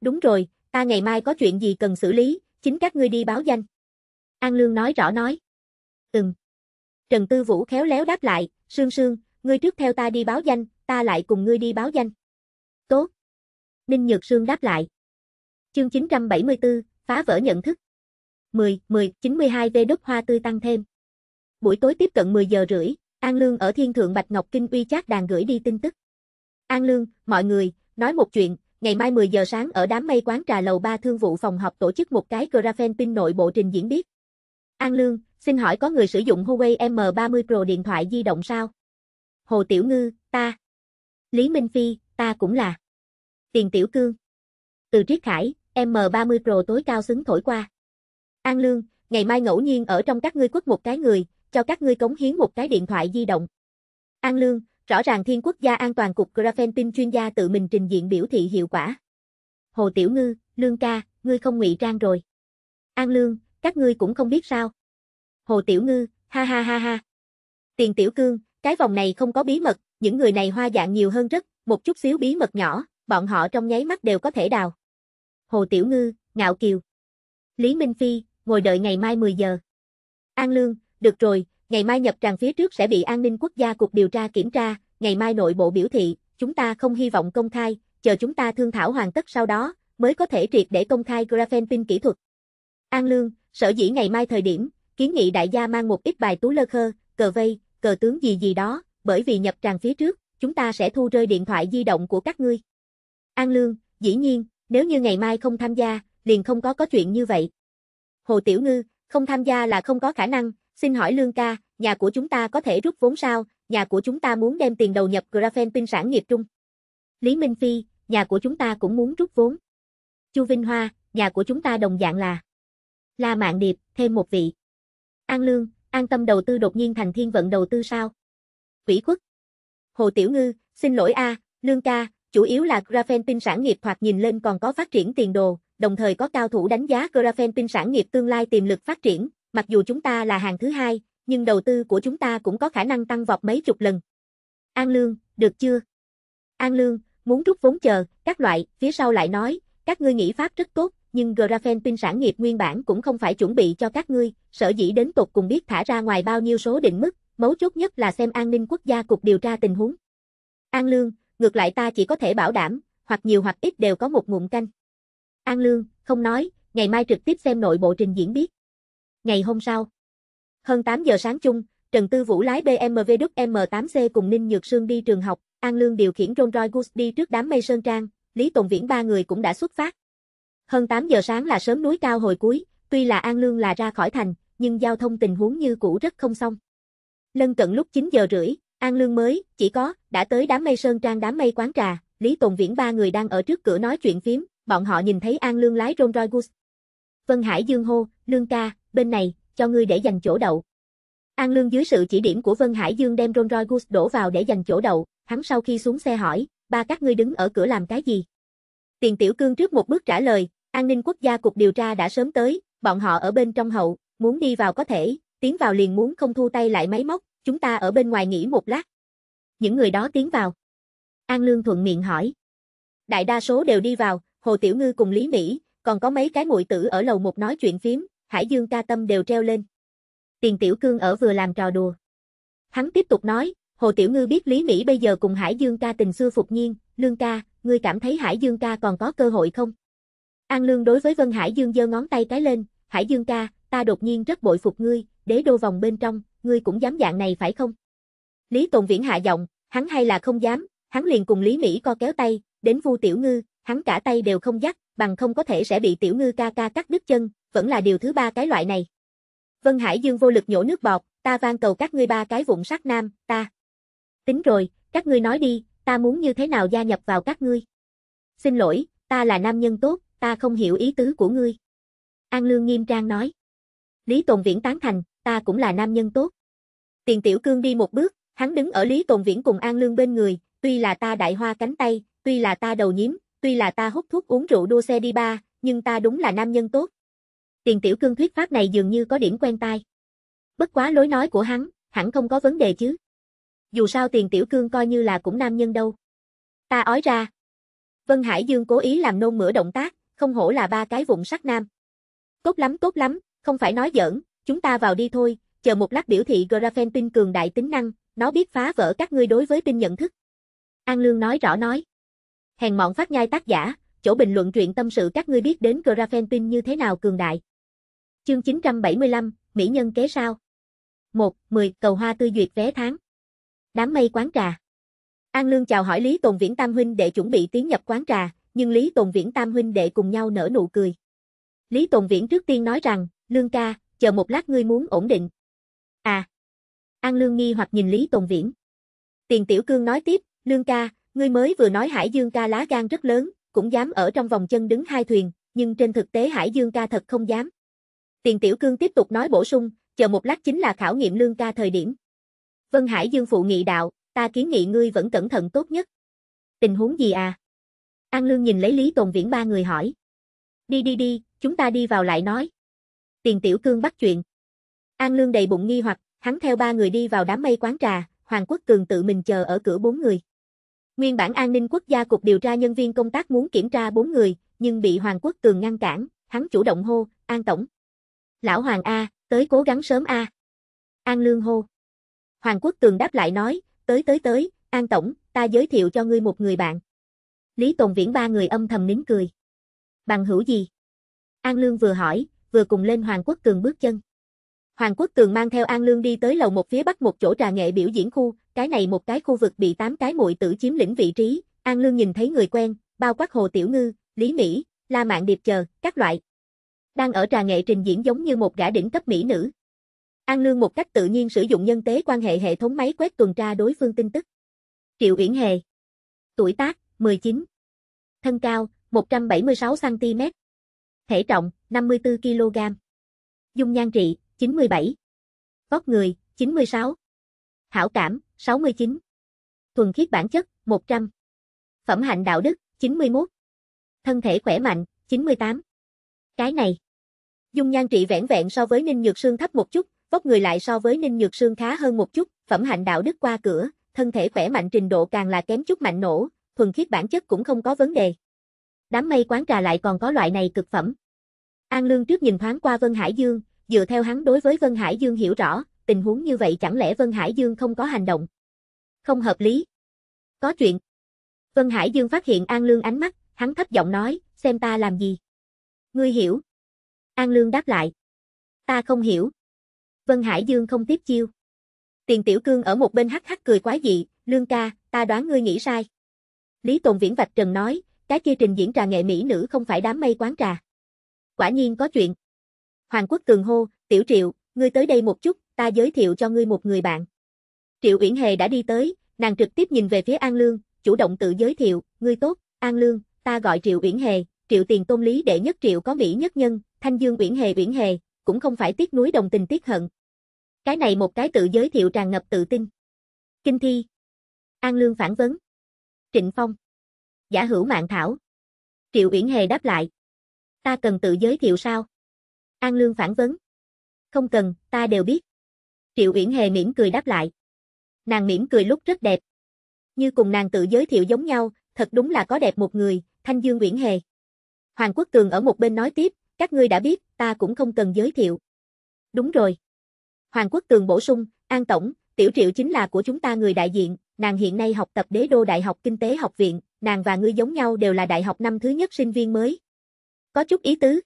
Đúng rồi, ta ngày mai có chuyện gì cần xử lý, chính các ngươi đi báo danh. An Lương nói rõ nói. Ừm. Trần Tư Vũ khéo léo đáp lại, Sương Sương, ngươi trước theo ta đi báo danh, ta lại cùng ngươi đi báo danh. Tốt. Ninh Nhược Sương đáp lại. Chương 974, phá vỡ nhận thức. 10, 10, 92 V đốt hoa tươi tăng thêm. Buổi tối tiếp cận 10 giờ rưỡi, An Lương ở Thiên Thượng Bạch Ngọc Kinh uy chát đàn gửi đi tin tức. An Lương, mọi người, nói một chuyện, ngày mai 10 giờ sáng ở đám mây quán trà lầu 3 thương vụ phòng họp tổ chức một cái graphene pin nội bộ trình diễn biết. An Lương, xin hỏi có người sử dụng Huawei M30 Pro điện thoại di động sao? Hồ Tiểu Ngư, ta. Lý Minh Phi, ta cũng là. Tiền Tiểu Cương. Từ Triết Khải, M30 Pro tối cao xứng thổi qua. An Lương, ngày mai ngẫu nhiên ở trong các ngươi quốc một cái người, cho các ngươi cống hiến một cái điện thoại di động. An Lương, rõ ràng Thiên Quốc gia an toàn cục Grafenpin chuyên gia tự mình trình diện biểu thị hiệu quả. Hồ Tiểu Ngư, Lương ca, ngươi không ngụy trang rồi. An Lương, các ngươi cũng không biết sao. Hồ Tiểu Ngư, ha ha ha ha. Tiền Tiểu Cương, cái vòng này không có bí mật, những người này hoa dạng nhiều hơn rất, một chút xíu bí mật nhỏ, bọn họ trong nháy mắt đều có thể đào. Hồ Tiểu Ngư, Ngạo Kiều. Lý Minh Phi, ngồi đợi ngày mai 10 giờ. An Lương, được rồi, ngày mai nhập tràng phía trước sẽ bị an ninh quốc gia cục điều tra kiểm tra, ngày mai nội bộ biểu thị, chúng ta không hy vọng công khai, chờ chúng ta thương thảo hoàn tất sau đó, mới có thể triệt để công khai graphene pin kỹ thuật. An Lương, sở dĩ ngày mai thời điểm, kiến nghị đại gia mang một ít bài tú lơ khơ, cờ vây, cờ tướng gì gì đó, bởi vì nhập tràng phía trước, chúng ta sẽ thu rơi điện thoại di động của các ngươi. An Lương, dĩ nhiên, nếu như ngày mai không tham gia, liền không có có chuyện như vậy. Hồ Tiểu Ngư, không tham gia là không có khả năng, xin hỏi Lương ca, nhà của chúng ta có thể rút vốn sao, nhà của chúng ta muốn đem tiền đầu nhập Grafen Pin sản nghiệp trung. Lý Minh Phi, nhà của chúng ta cũng muốn rút vốn. Chu Vinh Hoa, nhà của chúng ta đồng dạng là. La Mạng Điệp, thêm một vị. An Lương, an tâm đầu tư đột nhiên thành thiên vận đầu tư sao? Quỷ khuất. Hồ Tiểu Ngư, xin lỗi a, Lương ca, Chủ yếu là graphene pin sản nghiệp thoạt nhìn lên còn có phát triển tiền đồ, đồng thời có cao thủ đánh giá graphene pin sản nghiệp tương lai tiềm lực phát triển, mặc dù chúng ta là hàng thứ hai, nhưng đầu tư của chúng ta cũng có khả năng tăng vọt mấy chục lần. An Lương, được chưa? An Lương, muốn rút vốn chờ, các loại, phía sau lại nói, các ngươi nghĩ pháp rất tốt, nhưng Grafen pin sản nghiệp nguyên bản cũng không phải chuẩn bị cho các ngươi, sở dĩ đến tục cùng biết thả ra ngoài bao nhiêu số định mức, mấu chốt nhất là xem an ninh quốc gia cục điều tra tình huống. An Lương, Ngược lại ta chỉ có thể bảo đảm, hoặc nhiều hoặc ít đều có một ngụm canh. An Lương, không nói, ngày mai trực tiếp xem nội bộ trình diễn biết. Ngày hôm sau, hơn 8 giờ sáng chung, Trần Tư Vũ lái BMW Đức M8C cùng Ninh Nhược Sương đi trường học, An Lương điều khiển Rolls Royce Goose đi trước đám mây sơn trang, Lý Tồn Viễn ba người cũng đã xuất phát. Hơn 8 giờ sáng là sớm núi cao hồi cuối, tuy là An Lương là ra khỏi thành, nhưng giao thông tình huống như cũ rất không xong. Lân cận lúc 9 giờ rưỡi, An Lương mới, chỉ có, đã tới đám mây sơn trang đám mây quán trà, Lý Tùng Viễn ba người đang ở trước cửa nói chuyện phím, bọn họ nhìn thấy An Lương lái Rolls Royce Vân Hải Dương hô, Lương ca, bên này, cho ngươi để dành chỗ đậu. An Lương dưới sự chỉ điểm của Vân Hải Dương đem Rolls Royce đổ vào để dành chỗ đậu, hắn sau khi xuống xe hỏi, ba các ngươi đứng ở cửa làm cái gì? Tiền Tiểu Cương trước một bước trả lời, an ninh quốc gia cục điều tra đã sớm tới, bọn họ ở bên trong hậu, muốn đi vào có thể, tiến vào liền muốn không thu tay lại máy móc, Chúng ta ở bên ngoài nghỉ một lát. Những người đó tiến vào. An Lương thuận miệng hỏi. Đại đa số đều đi vào, Hồ Tiểu Ngư cùng Lý Mỹ, còn có mấy cái muội tử ở lầu một nói chuyện phím, Hải Dương ca tâm đều treo lên. Tiền Tiểu Cương ở vừa làm trò đùa. Hắn tiếp tục nói, Hồ Tiểu Ngư biết Lý Mỹ bây giờ cùng Hải Dương ca tình xưa phục nhiên, Lương ca, ngươi cảm thấy Hải Dương ca còn có cơ hội không? An Lương đối với Vân Hải Dương giơ ngón tay cái lên, Hải Dương ca, ta đột nhiên rất bội phục ngươi, đế đô vòng bên trong, ngươi cũng dám dạng này phải không? Lý Tồn Viễn hạ giọng, hắn hay là không dám, hắn liền cùng Lý Mỹ co kéo tay, đến Vu Tiểu Ngư, hắn cả tay đều không dắt, bằng không có thể sẽ bị Tiểu Ngư ca ca cắt đứt chân, vẫn là điều thứ ba cái loại này. Vân Hải Dương vô lực nhổ nước bọt, ta van cầu các ngươi ba cái vụn sát nam, ta. Tính rồi, các ngươi nói đi, ta muốn như thế nào gia nhập vào các ngươi. Xin lỗi, ta là nam nhân tốt, ta không hiểu ý tứ của ngươi. An Lương nghiêm trang nói. Lý Tồn Viễn tán thành, ta cũng là nam nhân tốt. Tiền Tiểu Cương đi một bước, hắn đứng ở Lý Tồn Viễn cùng An Lương bên người, tuy là ta đại hoa cánh tay, tuy là ta đầu nhiếm, tuy là ta hút thuốc uống rượu đua xe đi ba, nhưng ta đúng là nam nhân tốt. Tiền Tiểu Cương thuyết pháp này dường như có điểm quen tai. Bất quá lối nói của hắn, hẳn không có vấn đề chứ. Dù sao Tiền Tiểu Cương coi như là cũng nam nhân đâu. Ta ói ra. Vân Hải Dương cố ý làm nôn mửa động tác, không hổ là ba cái vụng sắc nam. Tốt lắm tốt lắm, không phải nói giỡn, Chúng ta vào đi thôi, chờ một lát biểu thị Grafen tin cường đại tính năng, nó biết phá vỡ các ngươi đối với tin nhận thức. An Lương nói rõ nói. Hèn mọn phát nhai tác giả, chỗ bình luận truyện tâm sự các ngươi biết đến Grafen tin như thế nào cường đại. Chương 975, Mỹ Nhân kế sao. 1. 10. Cầu hoa tư duyệt vé tháng. Đám mây quán trà. An Lương chào hỏi Lý Tồn Viễn Tam Huynh để chuẩn bị tiến nhập quán trà, nhưng Lý Tồn Viễn Tam Huynh đệ cùng nhau nở nụ cười. Lý Tồn Viễn trước tiên nói rằng, Lương ca, chờ một lát ngươi muốn ổn định. À. An Lương nghi hoặc nhìn Lý Tồn Viễn. Tiền Tiểu Cương nói tiếp, Lương ca, ngươi mới vừa nói Hải Dương ca lá gan rất lớn, cũng dám ở trong vòng chân đứng hai thuyền, nhưng trên thực tế Hải Dương ca thật không dám. Tiền Tiểu Cương tiếp tục nói bổ sung, chờ một lát chính là khảo nghiệm Lương ca thời điểm. Vân Hải Dương phụ nghị đạo, ta kiến nghị ngươi vẫn cẩn thận tốt nhất. Tình huống gì à? An Lương nhìn lấy Lý Tồn Viễn ba người hỏi. Đi đi đi, chúng ta đi vào lại nói tiền tiểu cương bắt chuyện. An Lương đầy bụng nghi hoặc, hắn theo ba người đi vào đám mây quán trà, Hoàng Quốc Cường tự mình chờ ở cửa bốn người. Nguyên bản an ninh quốc gia cục điều tra nhân viên công tác muốn kiểm tra bốn người, nhưng bị Hoàng Quốc Cường ngăn cản, hắn chủ động hô, An Tổng. Lão Hoàng A, tới cố gắng sớm A. An Lương hô. Hoàng Quốc Cường đáp lại nói, tới tới tới, An Tổng, ta giới thiệu cho ngươi một người bạn. Lý Tồn Viễn ba người âm thầm nín cười. Bằng hữu gì? An Lương vừa hỏi, vừa cùng lên Hoàng Quốc Cường bước chân. Hoàng Quốc Cường mang theo An Lương đi tới lầu một phía bắc một chỗ trà nghệ biểu diễn khu, cái này một cái khu vực bị tám cái muội tử chiếm lĩnh vị trí, An Lương nhìn thấy người quen, bao quát Hồ Tiểu Ngư, Lý Mỹ, La mạng Điệp chờ, các loại. Đang ở trà nghệ trình diễn giống như một gã đỉnh cấp mỹ nữ. An Lương một cách tự nhiên sử dụng nhân tế quan hệ hệ thống máy quét tuần tra đối phương tin tức. Triệu Uyển Hề. Tuổi tác: 19. Thân cao: 176 cm, Thể trọng, 54kg. Dung nhan trị, 97. Vóc người, 96. Hảo cảm, 69. Thuần khiết bản chất, 100. Phẩm hạnh đạo đức, 91. Thân thể khỏe mạnh, 98. Cái này. Dung nhan trị vẻn vẹn so với Ninh Nhược Sương thấp một chút, vóc người lại so với Ninh Nhược Sương khá hơn một chút, phẩm hạnh đạo đức qua cửa, thân thể khỏe mạnh trình độ càng là kém chút mạnh nổ, thuần khiết bản chất cũng không có vấn đề. Đám mây quán trà lại còn có loại này cực phẩm. An Lương trước nhìn thoáng qua Vân Hải Dương, dựa theo hắn đối với Vân Hải Dương hiểu rõ, tình huống như vậy chẳng lẽ Vân Hải Dương không có hành động? Không hợp lý. Có chuyện. Vân Hải Dương phát hiện An Lương ánh mắt, hắn thấp giọng nói, xem ta làm gì. Ngươi hiểu. An Lương đáp lại. Ta không hiểu. Vân Hải Dương không tiếp chiêu. Tiền Tiểu Cương ở một bên hắc hắc cười quá dị, Lương ca, ta đoán ngươi nghĩ sai. Lý Tồn Viễn vạch trần nói, cái kia trình diễn trà nghệ mỹ nữ không phải đám mây quán trà. Quả nhiên có chuyện. Hoàng Quốc Cường hô, Tiểu Triệu, ngươi tới đây một chút, ta giới thiệu cho ngươi một người bạn. Triệu Uyển Hề đã đi tới, nàng trực tiếp nhìn về phía An Lương, chủ động tự giới thiệu, ngươi tốt, An Lương, ta gọi Triệu Uyển Hề, Triệu Tiền Tôn Lý đệ nhất Triệu có mỹ nhất nhân, Thanh Dương Uyển Hề Uyển Hề, cũng không phải tiếc núi đồng tình tiếc hận. Cái này một cái tự giới thiệu tràn ngập tự tin. Kinh thi. An Lương phản vấn. Trịnh Phong giả hữu mạng thảo. Triệu Uyển Hề đáp lại. Ta cần tự giới thiệu sao? An Lương phản vấn. Không cần, ta đều biết. Triệu Uyển Hề mỉm cười đáp lại. Nàng mỉm cười lúc rất đẹp. Như cùng nàng tự giới thiệu giống nhau, thật đúng là có đẹp một người, Thanh Dương Uyển Hề. Hoàng Quốc Tường ở một bên nói tiếp, các ngươi đã biết, ta cũng không cần giới thiệu. Đúng rồi. Hoàng Quốc Tường bổ sung, An Tổng, Tiểu Triệu chính là của chúng ta người đại diện, nàng hiện nay học tập đế đô Đại học Kinh tế Học viện, nàng và ngươi giống nhau đều là đại học năm thứ nhất sinh viên mới. Có chút ý tứ.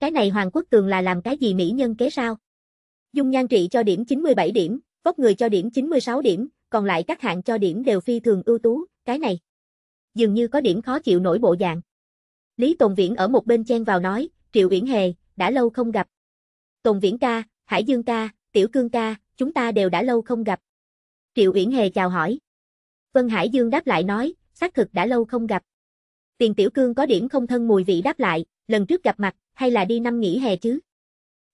Cái này Hoàng Quốc cường là làm cái gì mỹ nhân kế sao? Dung nhan trị cho điểm 97 điểm, vóc người cho điểm 96 điểm, còn lại các hạng cho điểm đều phi thường ưu tú, cái này. Dường như có điểm khó chịu nổi bộ dạng. Lý Tồn Viễn ở một bên chen vào nói, Triệu Viễn Hề, đã lâu không gặp. Tồn Viễn ca, Hải Dương ca, Tiểu Cương ca, chúng ta đều đã lâu không gặp. Triệu Uyển Hề chào hỏi. Vân Hải Dương đáp lại nói, xác thực đã lâu không gặp. Tiền Tiểu Cương có điểm không thân mùi vị đáp lại, lần trước gặp mặt, hay là đi năm nghỉ hè chứ?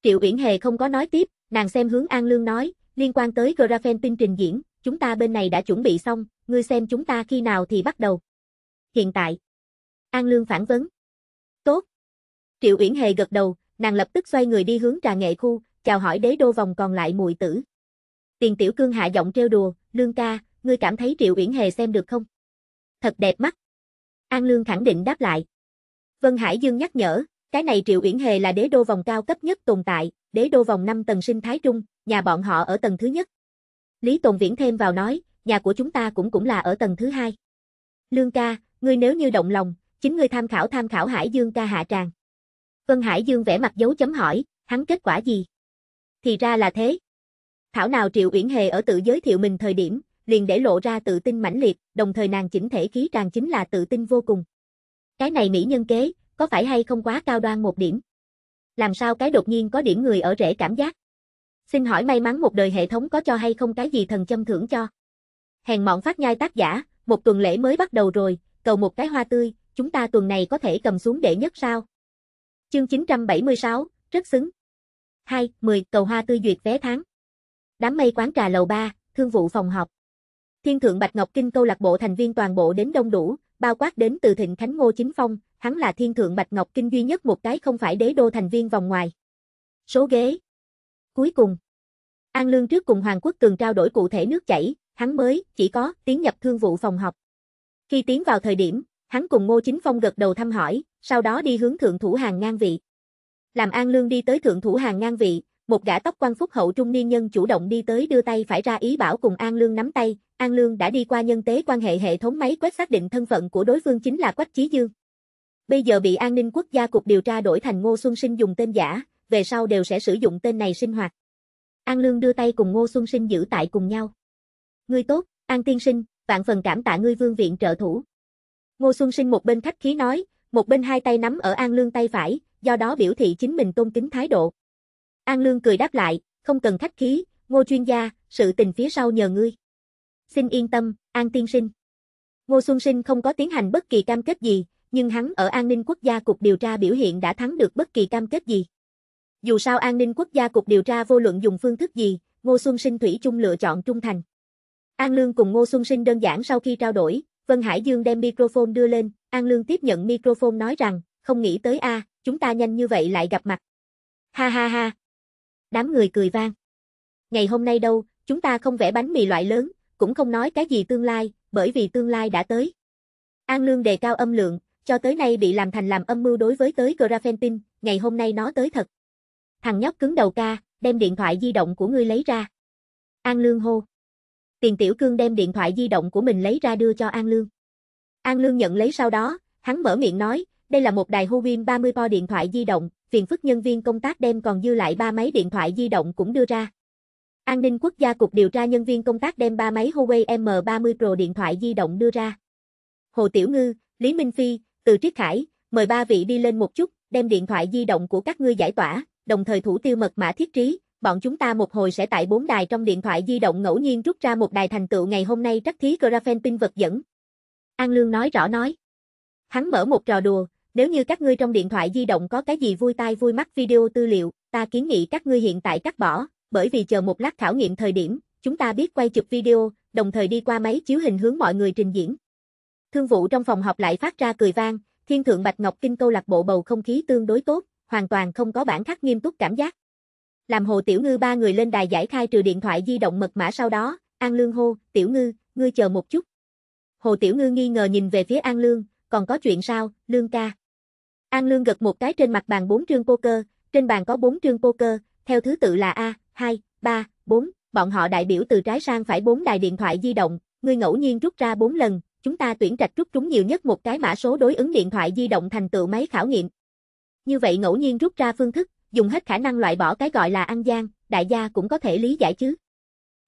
Triệu Uyển Hề không có nói tiếp, nàng xem hướng An Lương nói, liên quan tới Grafen trình diễn, chúng ta bên này đã chuẩn bị xong, ngươi xem chúng ta khi nào thì bắt đầu. Hiện tại. An Lương phản vấn. Tốt. Triệu Uyển Hề gật đầu, nàng lập tức xoay người đi hướng trà nghệ khu, chào hỏi đế đô vòng còn lại muội tử. Tiền Tiểu Cương hạ giọng trêu đùa, "Lương ca, ngươi cảm thấy Triệu Uyển Hề xem được không?" thật đẹp mắt. An Lương khẳng định đáp lại. Vân Hải Dương nhắc nhở, cái này Triệu Uyển Hề là đế đô vòng cao cấp nhất tồn tại, đế đô vòng 5 tầng sinh thái trung, nhà bọn họ ở tầng thứ nhất. Lý Tồn Viễn thêm vào nói, nhà của chúng ta cũng cũng là ở tầng thứ hai. Lương ca, ngươi nếu như động lòng, chính ngươi tham khảo tham khảo Hải Dương ca hạ tràng. Vân Hải Dương vẽ mặt dấu chấm hỏi, hắn kết quả gì? Thì ra là thế. Thảo nào Triệu Uyển Hề ở tự giới thiệu mình thời điểm, liền để lộ ra tự tin mãnh liệt, đồng thời nàng chỉnh thể khí tràn chính là tự tin vô cùng. Cái này mỹ nhân kế, có phải hay không quá cao đoan một điểm? Làm sao cái đột nhiên có điểm người ở rễ cảm giác? Xin hỏi may mắn một đời hệ thống có cho hay không cái gì thần châm thưởng cho? Hèn mọn phát nhai tác giả, một tuần lễ mới bắt đầu rồi, cầu một cái hoa tươi, chúng ta tuần này có thể cầm xuống đệ nhất sao? Chương 976, rất xứng. 2, 10, cầu hoa tươi duyệt vé tháng. Đám mây quán trà lầu 3, thương vụ phòng họp. Thiên thượng Bạch Ngọc Kinh câu lạc bộ thành viên toàn bộ đến đông đủ, bao quát đến từ Thịnh Khánh Ngô Chính Phong, hắn là thiên thượng Bạch Ngọc Kinh duy nhất một cái không phải đế đô thành viên vòng ngoài. Số ghế. Cuối cùng, An Lương trước cùng Hoàng Quốc Cường trao đổi cụ thể nước chảy, hắn mới chỉ có tiến nhập thương vụ phòng học. Khi tiến vào thời điểm, hắn cùng Ngô Chính Phong gật đầu thăm hỏi, sau đó đi hướng thượng thủ hàng ngang vị. Làm An Lương đi tới thượng thủ hàng ngang vị, một gã tóc quan phúc hậu trung niên nhân chủ động đi tới đưa tay phải ra ý bảo cùng An Lương nắm tay, An Lương đã đi qua nhân tế quan hệ hệ thống máy quét xác định thân phận của đối phương chính là Quách Chí Dương. Bây giờ bị an ninh quốc gia cục điều tra đổi thành Ngô Xuân Sinh dùng tên giả, về sau đều sẽ sử dụng tên này sinh hoạt. An Lương đưa tay cùng Ngô Xuân Sinh giữ tại cùng nhau. Ngươi tốt, An Tiên Sinh, vạn phần cảm tạ ngươi vương viện trợ thủ. Ngô Xuân Sinh một bên khách khí nói, một bên hai tay nắm ở An Lương tay phải, do đó biểu thị chính mình tôn kính thái độ. An Lương cười đáp lại, không cần khách khí, ngô chuyên gia, sự tình phía sau nhờ ngươi. Xin yên tâm, An tiên sinh. Ngô Xuân Sinh không có tiến hành bất kỳ cam kết gì, nhưng hắn ở An ninh quốc gia cục điều tra biểu hiện đã thắng được bất kỳ cam kết gì. Dù sao An ninh quốc gia cục điều tra vô luận dùng phương thức gì, Ngô Xuân Sinh thủy chung lựa chọn trung thành. An Lương cùng Ngô Xuân Sinh đơn giản sau khi trao đổi, Vân Hải Dương đem microphone đưa lên, An Lương tiếp nhận microphone nói rằng, không nghĩ tới a, chúng ta nhanh như vậy lại gặp mặt. Ha ha ha, Đám người cười vang. Ngày hôm nay đâu, chúng ta không vẽ bánh mì loại lớn, cũng không nói cái gì tương lai, bởi vì tương lai đã tới. An Lương đề cao âm lượng, cho tới nay bị làm thành làm âm mưu đối với tới Grafentin, ngày hôm nay nó tới thật. Thằng nhóc cứng đầu ca, đem điện thoại di động của ngươi lấy ra. An Lương hô. Tiền Tiểu Cương đem điện thoại di động của mình lấy ra đưa cho An Lương. An Lương nhận lấy sau đó, hắn mở miệng nói, đây là một đài Huawei 30 po điện thoại di động, phiền phức nhân viên công tác đem còn dư lại ba máy điện thoại di động cũng đưa ra. An ninh quốc gia cục điều tra nhân viên công tác đem ba máy Huawei M30 Pro điện thoại di động đưa ra. Hồ Tiểu Ngư, Lý Minh Phi, Từ Triết Khải, mời ba vị đi lên một chút, đem điện thoại di động của các ngươi giải tỏa, đồng thời thủ tiêu mật mã thiết trí, bọn chúng ta một hồi sẽ tại bốn đài trong điện thoại di động ngẫu nhiên rút ra một đài thành tựu ngày hôm nay trắc thí graphene pin vật dẫn. An Lương nói rõ nói. Hắn mở một trò đùa, nếu như các ngươi trong điện thoại di động có cái gì vui tai vui mắt video tư liệu, ta kiến nghị các ngươi hiện tại cắt bỏ, bởi vì chờ một lát khảo nghiệm thời điểm, chúng ta biết quay chụp video, đồng thời đi qua máy chiếu hình hướng mọi người trình diễn. Thương vụ trong phòng học lại phát ra cười vang, thiên thượng Bạch Ngọc Kinh câu lạc bộ bầu không khí tương đối tốt, hoàn toàn không có bản khắc nghiêm túc cảm giác. Làm Hồ Tiểu Ngư ba người lên đài giải khai trừ điện thoại di động mật mã sau đó, An Lương hô, Tiểu Ngư, ngươi chờ một chút. Hồ Tiểu Ngư nghi ngờ nhìn về phía An Lương, còn có chuyện sao, Lương ca? An Lương gật một cái trên mặt bàn bốn trương poker, trên bàn có bốn trương poker, theo thứ tự là A, 2, 3, 4, bọn họ đại biểu từ trái sang phải bốn đài điện thoại di động, ngươi ngẫu nhiên rút ra bốn lần, chúng ta tuyển trạch rút trúng nhiều nhất một cái mã số đối ứng điện thoại di động thành tựu máy khảo nghiệm. Như vậy ngẫu nhiên rút ra phương thức, dùng hết khả năng loại bỏ cái gọi là ăn gian, đại gia cũng có thể lý giải chứ.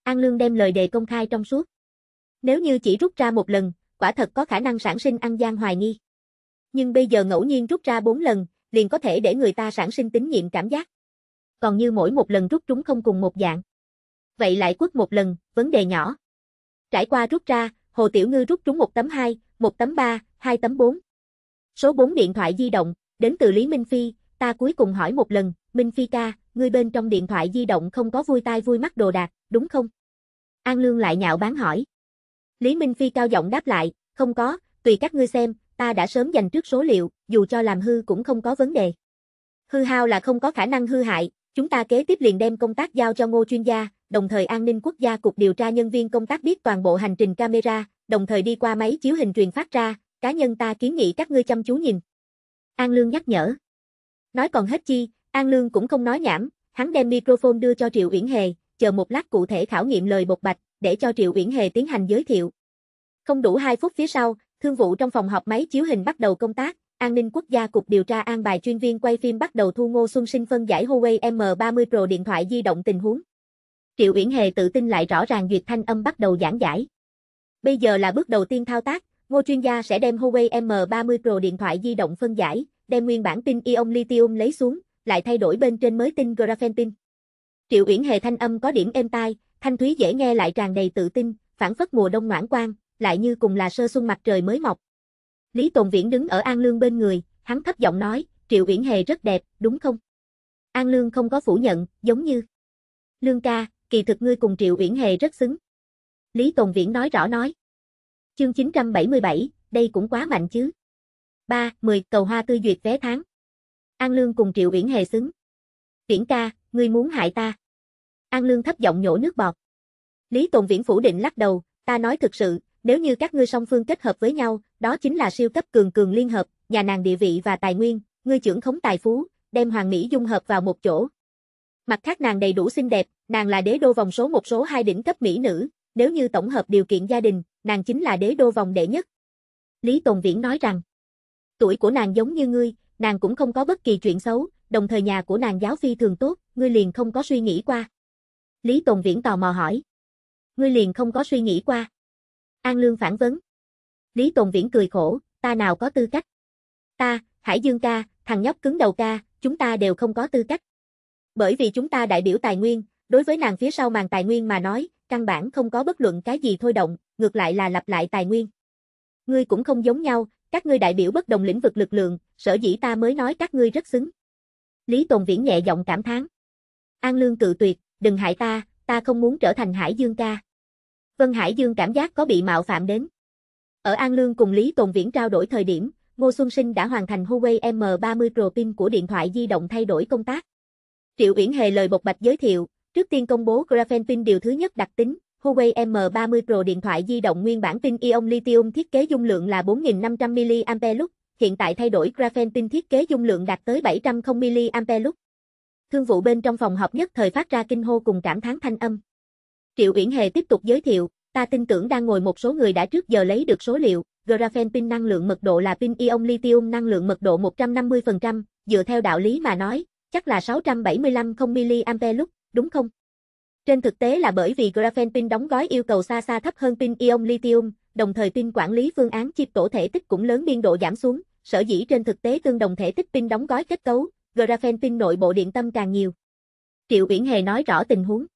An Lương đem lời đề công khai trong suốt. Nếu như chỉ rút ra một lần, quả thật có khả năng sản sinh ăn gian hoài nghi. Nhưng bây giờ ngẫu nhiên rút ra 4 lần, liền có thể để người ta sản sinh tín nhiệm cảm giác. Còn như mỗi một lần rút trúng không cùng một dạng. Vậy lại quất một lần, vấn đề nhỏ. Trải qua rút ra, Hồ Tiểu Ngư rút trúng một tấm 2, một tấm 3, hai tấm 4. Số 4 điện thoại di động, đến từ Lý Minh Phi, ta cuối cùng hỏi một lần, Minh Phi ca, ngươi bên trong điện thoại di động không có vui tai vui mắt đồ đạc, đúng không? An Lương lại nhạo bán hỏi. Lý Minh Phi cao giọng đáp lại, không có, tùy các ngươi xem, ta đã sớm dành trước số liệu, dù cho làm hư cũng không có vấn đề. Hư hao là không có khả năng hư hại, chúng ta kế tiếp liền đem công tác giao cho ngô chuyên gia, đồng thời an ninh quốc gia cục điều tra nhân viên công tác biết toàn bộ hành trình camera, đồng thời đi qua máy chiếu hình truyền phát ra, cá nhân ta kiến nghị các ngươi chăm chú nhìn. An Lương nhắc nhở. Nói còn hết chi, An Lương cũng không nói nhảm, hắn đem microphone đưa cho Triệu Uyển Hề, chờ một lát cụ thể khảo nghiệm lời bộc bạch, để cho Triệu Uyển Hề tiến hành giới thiệu. Không đủ 2 phút phía sau, thương vụ trong phòng họp máy chiếu hình bắt đầu công tác, An ninh quốc gia cục điều tra an bài chuyên viên quay phim bắt đầu thu Ngô Xuân Sinh phân giải Huawei M30 Pro điện thoại di động tình huống. Triệu Uyển Hề tự tin lại rõ ràng duyệt thanh âm bắt đầu giảng giải. Bây giờ là bước đầu tiên thao tác, Ngô chuyên gia sẽ đem Huawei M30 Pro điện thoại di động phân giải, đem nguyên bản pin ion lithium lấy xuống, lại thay đổi bên trên mới tin graphene pin. Triệu Uyển Hề thanh âm có điểm êm tai, Thanh Thúy dễ nghe lại tràn đầy tự tin, phản phất mùa đông ngoãn quang, lại như cùng là sơ xuân mặt trời mới mọc. Lý Tồn Viễn đứng ở An Lương bên người, hắn thấp giọng nói, Triệu Viễn Hề rất đẹp, đúng không? An Lương không có phủ nhận, giống như. Lương ca, kỳ thực ngươi cùng Triệu Viễn Hề rất xứng. Lý Tồn Viễn nói rõ nói. Chương 977, đây cũng quá mạnh chứ. 3. 10. Cầu hoa tươi duyệt vé tháng. An Lương cùng Triệu Viễn Hề xứng. Viễn ca, ngươi muốn hại ta. An Lương thấp giọng nhổ nước bọt. Lý Tồn Viễn phủ định lắc đầu, ta nói thực sự, nếu như các ngươi song phương kết hợp với nhau, đó chính là siêu cấp cường cường liên hợp, nhà nàng địa vị và tài nguyên, ngươi trưởng khống tài phú, đem hoàng mỹ dung hợp vào một chỗ. Mặt khác nàng đầy đủ xinh đẹp, nàng là đế đô vòng số một số hai đỉnh cấp mỹ nữ, nếu như tổng hợp điều kiện gia đình, nàng chính là đế đô vòng đệ nhất. Lý Tồn Viễn nói rằng, tuổi của nàng giống như ngươi, nàng cũng không có bất kỳ chuyện xấu, đồng thời nhà của nàng giáo phi thường tốt, ngươi liền không có suy nghĩ qua. Lý Tồn Viễn tò mò hỏi. Ngươi liền không có suy nghĩ qua. An Lương phản vấn. Lý Tồn Viễn cười khổ, ta nào có tư cách. Ta, Hải Dương ca, thằng nhóc cứng đầu ca, chúng ta đều không có tư cách. Bởi vì chúng ta đại biểu tài nguyên, đối với nàng phía sau màn tài nguyên mà nói, căn bản không có bất luận cái gì thôi động, ngược lại là lặp lại tài nguyên. Ngươi cũng không giống nhau, các ngươi đại biểu bất đồng lĩnh vực lực lượng, sở dĩ ta mới nói các ngươi rất xứng. Lý Tồn Viễn nhẹ giọng cảm thán. An Lương cự tuyệt, đừng hại ta, ta không muốn trở thành Hải Dương ca. Vân Hải Dương cảm giác có bị mạo phạm đến. Ở An Lương cùng Lý Tồn Viễn trao đổi thời điểm, Ngô Xuân Sinh đã hoàn thành Huawei M30 Pro pin của điện thoại di động thay đổi công tác. Triệu Uyển Hề lời bộc bạch giới thiệu, trước tiên công bố Graphene pin điều thứ nhất đặc tính, Huawei M30 Pro điện thoại di động nguyên bản pin ion lithium thiết kế dung lượng là 4500 mAh, hiện tại thay đổi Graphene pin thiết kế dung lượng đạt tới 700 mAh. Thương vụ bên trong phòng họp nhất thời phát ra kinh hô cùng cảm thán thanh âm. Triệu Uyển Hề tiếp tục giới thiệu, ta tin tưởng đang ngồi một số người đã trước giờ lấy được số liệu, Graphene pin năng lượng mật độ là pin ion lithium năng lượng mật độ 150%, dựa theo đạo lý mà nói, chắc là 675 không mA lúc, đúng không? Trên thực tế là bởi vì Graphene pin đóng gói yêu cầu xa xa thấp hơn pin ion lithium, đồng thời pin quản lý phương án chip tổ thể tích cũng lớn biên độ giảm xuống, sở dĩ trên thực tế tương đồng thể tích pin đóng gói kết cấu, Graphene pin nội bộ điện tâm càng nhiều. Triệu Uyển Hề nói rõ tình huống.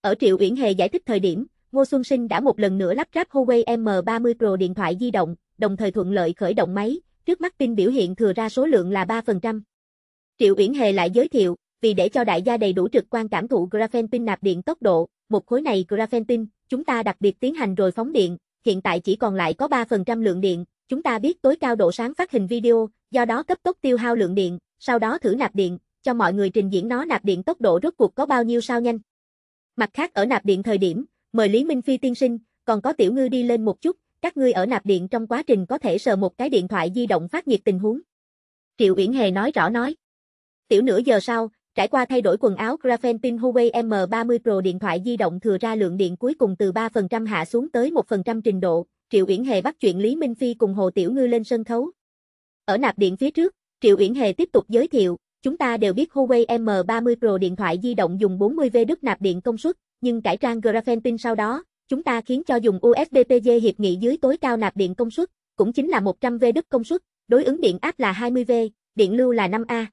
Ở Triệu Uyển Hề giải thích thời điểm, Ngô Xuân Sinh đã một lần nữa lắp ráp Huawei M30 Pro điện thoại di động, đồng thời thuận lợi khởi động máy, trước mắt pin biểu hiện thừa ra số lượng là 3%. Triệu Uyển Hề lại giới thiệu, vì để cho đại gia đầy đủ trực quan cảm thụ graphene pin nạp điện tốc độ, một khối này graphene pin, chúng ta đặc biệt tiến hành rồi phóng điện, hiện tại chỉ còn lại có 3% lượng điện, chúng ta biết tối cao độ sáng phát hình video, do đó cấp tốc tiêu hao lượng điện, sau đó thử nạp điện, cho mọi người trình diễn nó nạp điện tốc độ rốt cuộc có bao nhiêu sao nhanh. Mặt khác ở nạp điện thời điểm, mời Lý Minh Phi tiên sinh, còn có tiểu ngư đi lên một chút, các ngươi ở nạp điện trong quá trình có thể sờ một cái điện thoại di động phát nhiệt tình huống. Triệu Uyển Hề nói rõ nói. Tiểu nửa giờ sau, trải qua thay đổi quần áo Graphentin Huawei M30 Pro điện thoại di động thừa ra lượng điện cuối cùng từ 3% hạ xuống tới 1% trình độ, Triệu Uyển Hề bắt chuyện Lý Minh Phi cùng Hồ Tiểu Ngư lên sân khấu. Ở nạp điện phía trước, Triệu Uyển Hề tiếp tục giới thiệu, chúng ta đều biết Huawei M30 Pro điện thoại di động dùng 40V đứt nạp điện công suất, nhưng cải trang Graphene pin sau đó, chúng ta khiến cho dùng USB-PG hiệp nghị dưới tối cao nạp điện công suất, cũng chính là 100V đứt công suất, đối ứng điện áp là 20V, điện lưu là 5A.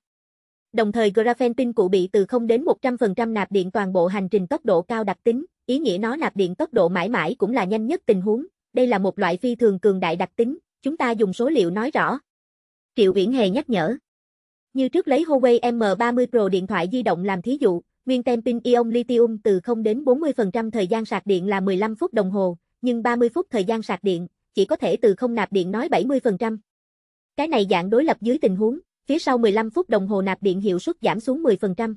Đồng thời Graphene pin cụ bị từ 0 đến 100% nạp điện toàn bộ hành trình tốc độ cao đặc tính, ý nghĩa nó nạp điện tốc độ mãi mãi cũng là nhanh nhất tình huống, đây là một loại phi thường cường đại đặc tính, chúng ta dùng số liệu nói rõ. Triệu Viễn Hề nhắc nhở. Như trước lấy Huawei M30 Pro điện thoại di động làm thí dụ, nguyên tem pin ion lithium từ 0 đến 40% thời gian sạc điện là 15 phút đồng hồ, nhưng 30 phút thời gian sạc điện, chỉ có thể từ không nạp điện nói 70%. Cái này dạng đối lập dưới tình huống, phía sau 15 phút đồng hồ nạp điện hiệu suất giảm xuống 10%.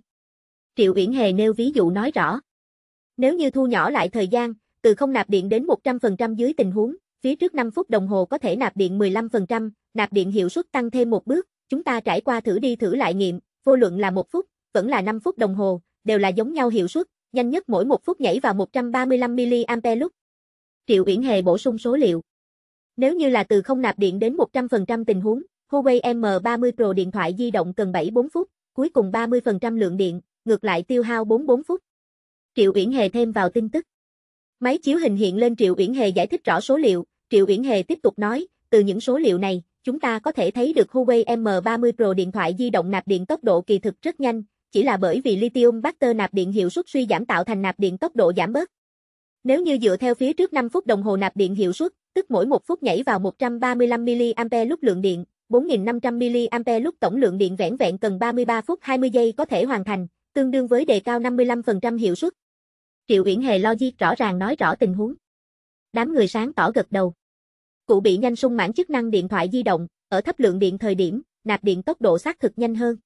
Triệu Uyển Hề nêu ví dụ nói rõ. Nếu như thu nhỏ lại thời gian, từ không nạp điện đến 100% dưới tình huống, phía trước 5 phút đồng hồ có thể nạp điện 15%, nạp điện hiệu suất tăng thêm một bước, chúng ta trải qua thử đi thử lại nghiệm, vô luận là một phút, vẫn là 5 phút đồng hồ, đều là giống nhau hiệu suất, nhanh nhất mỗi một phút nhảy vào 135 mA lúc. Triệu Uyển Hề bổ sung số liệu. Nếu như là từ không nạp điện đến 100% tình huống, Huawei M30 Pro điện thoại di động cần 74 phút, cuối cùng 30% lượng điện, ngược lại tiêu hao 44 phút. Triệu Uyển Hề thêm vào tin tức. Máy chiếu hình hiện lên Triệu Uyển Hề giải thích rõ số liệu, Triệu Uyển Hề tiếp tục nói, từ những số liệu này, chúng ta có thể thấy được Huawei M30 Pro điện thoại di động nạp điện tốc độ kỳ thực rất nhanh, chỉ là bởi vì lithium battery nạp điện hiệu suất suy giảm tạo thành nạp điện tốc độ giảm bớt. Nếu như dựa theo phía trước 5 phút đồng hồ nạp điện hiệu suất, tức mỗi 1 phút nhảy vào 135 mAh lúc lượng điện, 4500 mAh lúc tổng lượng điện vẹn vẹn cần 33 phút 20 giây có thể hoàn thành, tương đương với đề cao 55% hiệu suất. Triệu Uyển Hề logic rõ ràng nói rõ tình huống. Đám người sáng tỏ gật đầu. Cụ bị nhanh sung mãn chức năng điện thoại di động, ở thấp lượng điện thời điểm, nạp điện tốc độ xác thực nhanh hơn.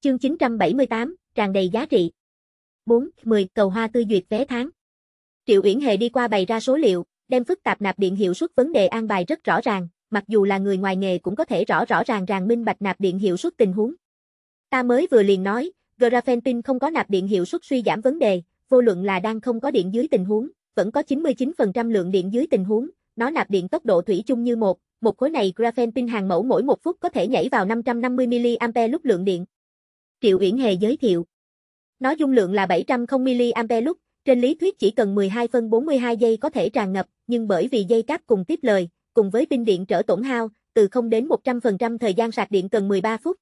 Chương 978, tràn đầy giá trị. 4. 10. Cầu hoa tư duyệt vé tháng. Triệu Uyển Hề đi qua bày ra số liệu, đem phức tạp nạp điện hiệu suất vấn đề an bài rất rõ ràng, mặc dù là người ngoài nghề cũng có thể rõ rõ ràng ràng minh bạch nạp điện hiệu suất tình huống. Ta mới vừa liền nói, Grafentin không có nạp điện hiệu suất suy giảm vấn đề, vô luận là đang không có điện dưới tình huống, vẫn có 99% lượng điện dưới tình huống, nó nạp điện tốc độ thủy chung như một, một khối này graphene pin hàng mẫu mỗi một phút có thể nhảy vào 550mA lúc lượng điện. Triệu Uyển Hề giới thiệu. Nó dung lượng là 700mA lúc, trên lý thuyết chỉ cần 12 phân 42 giây có thể tràn ngập, nhưng bởi vì dây cáp cùng tiếp lời, cùng với pin điện trở tổn hao, từ 0 đến 100% thời gian sạc điện cần 13 phút.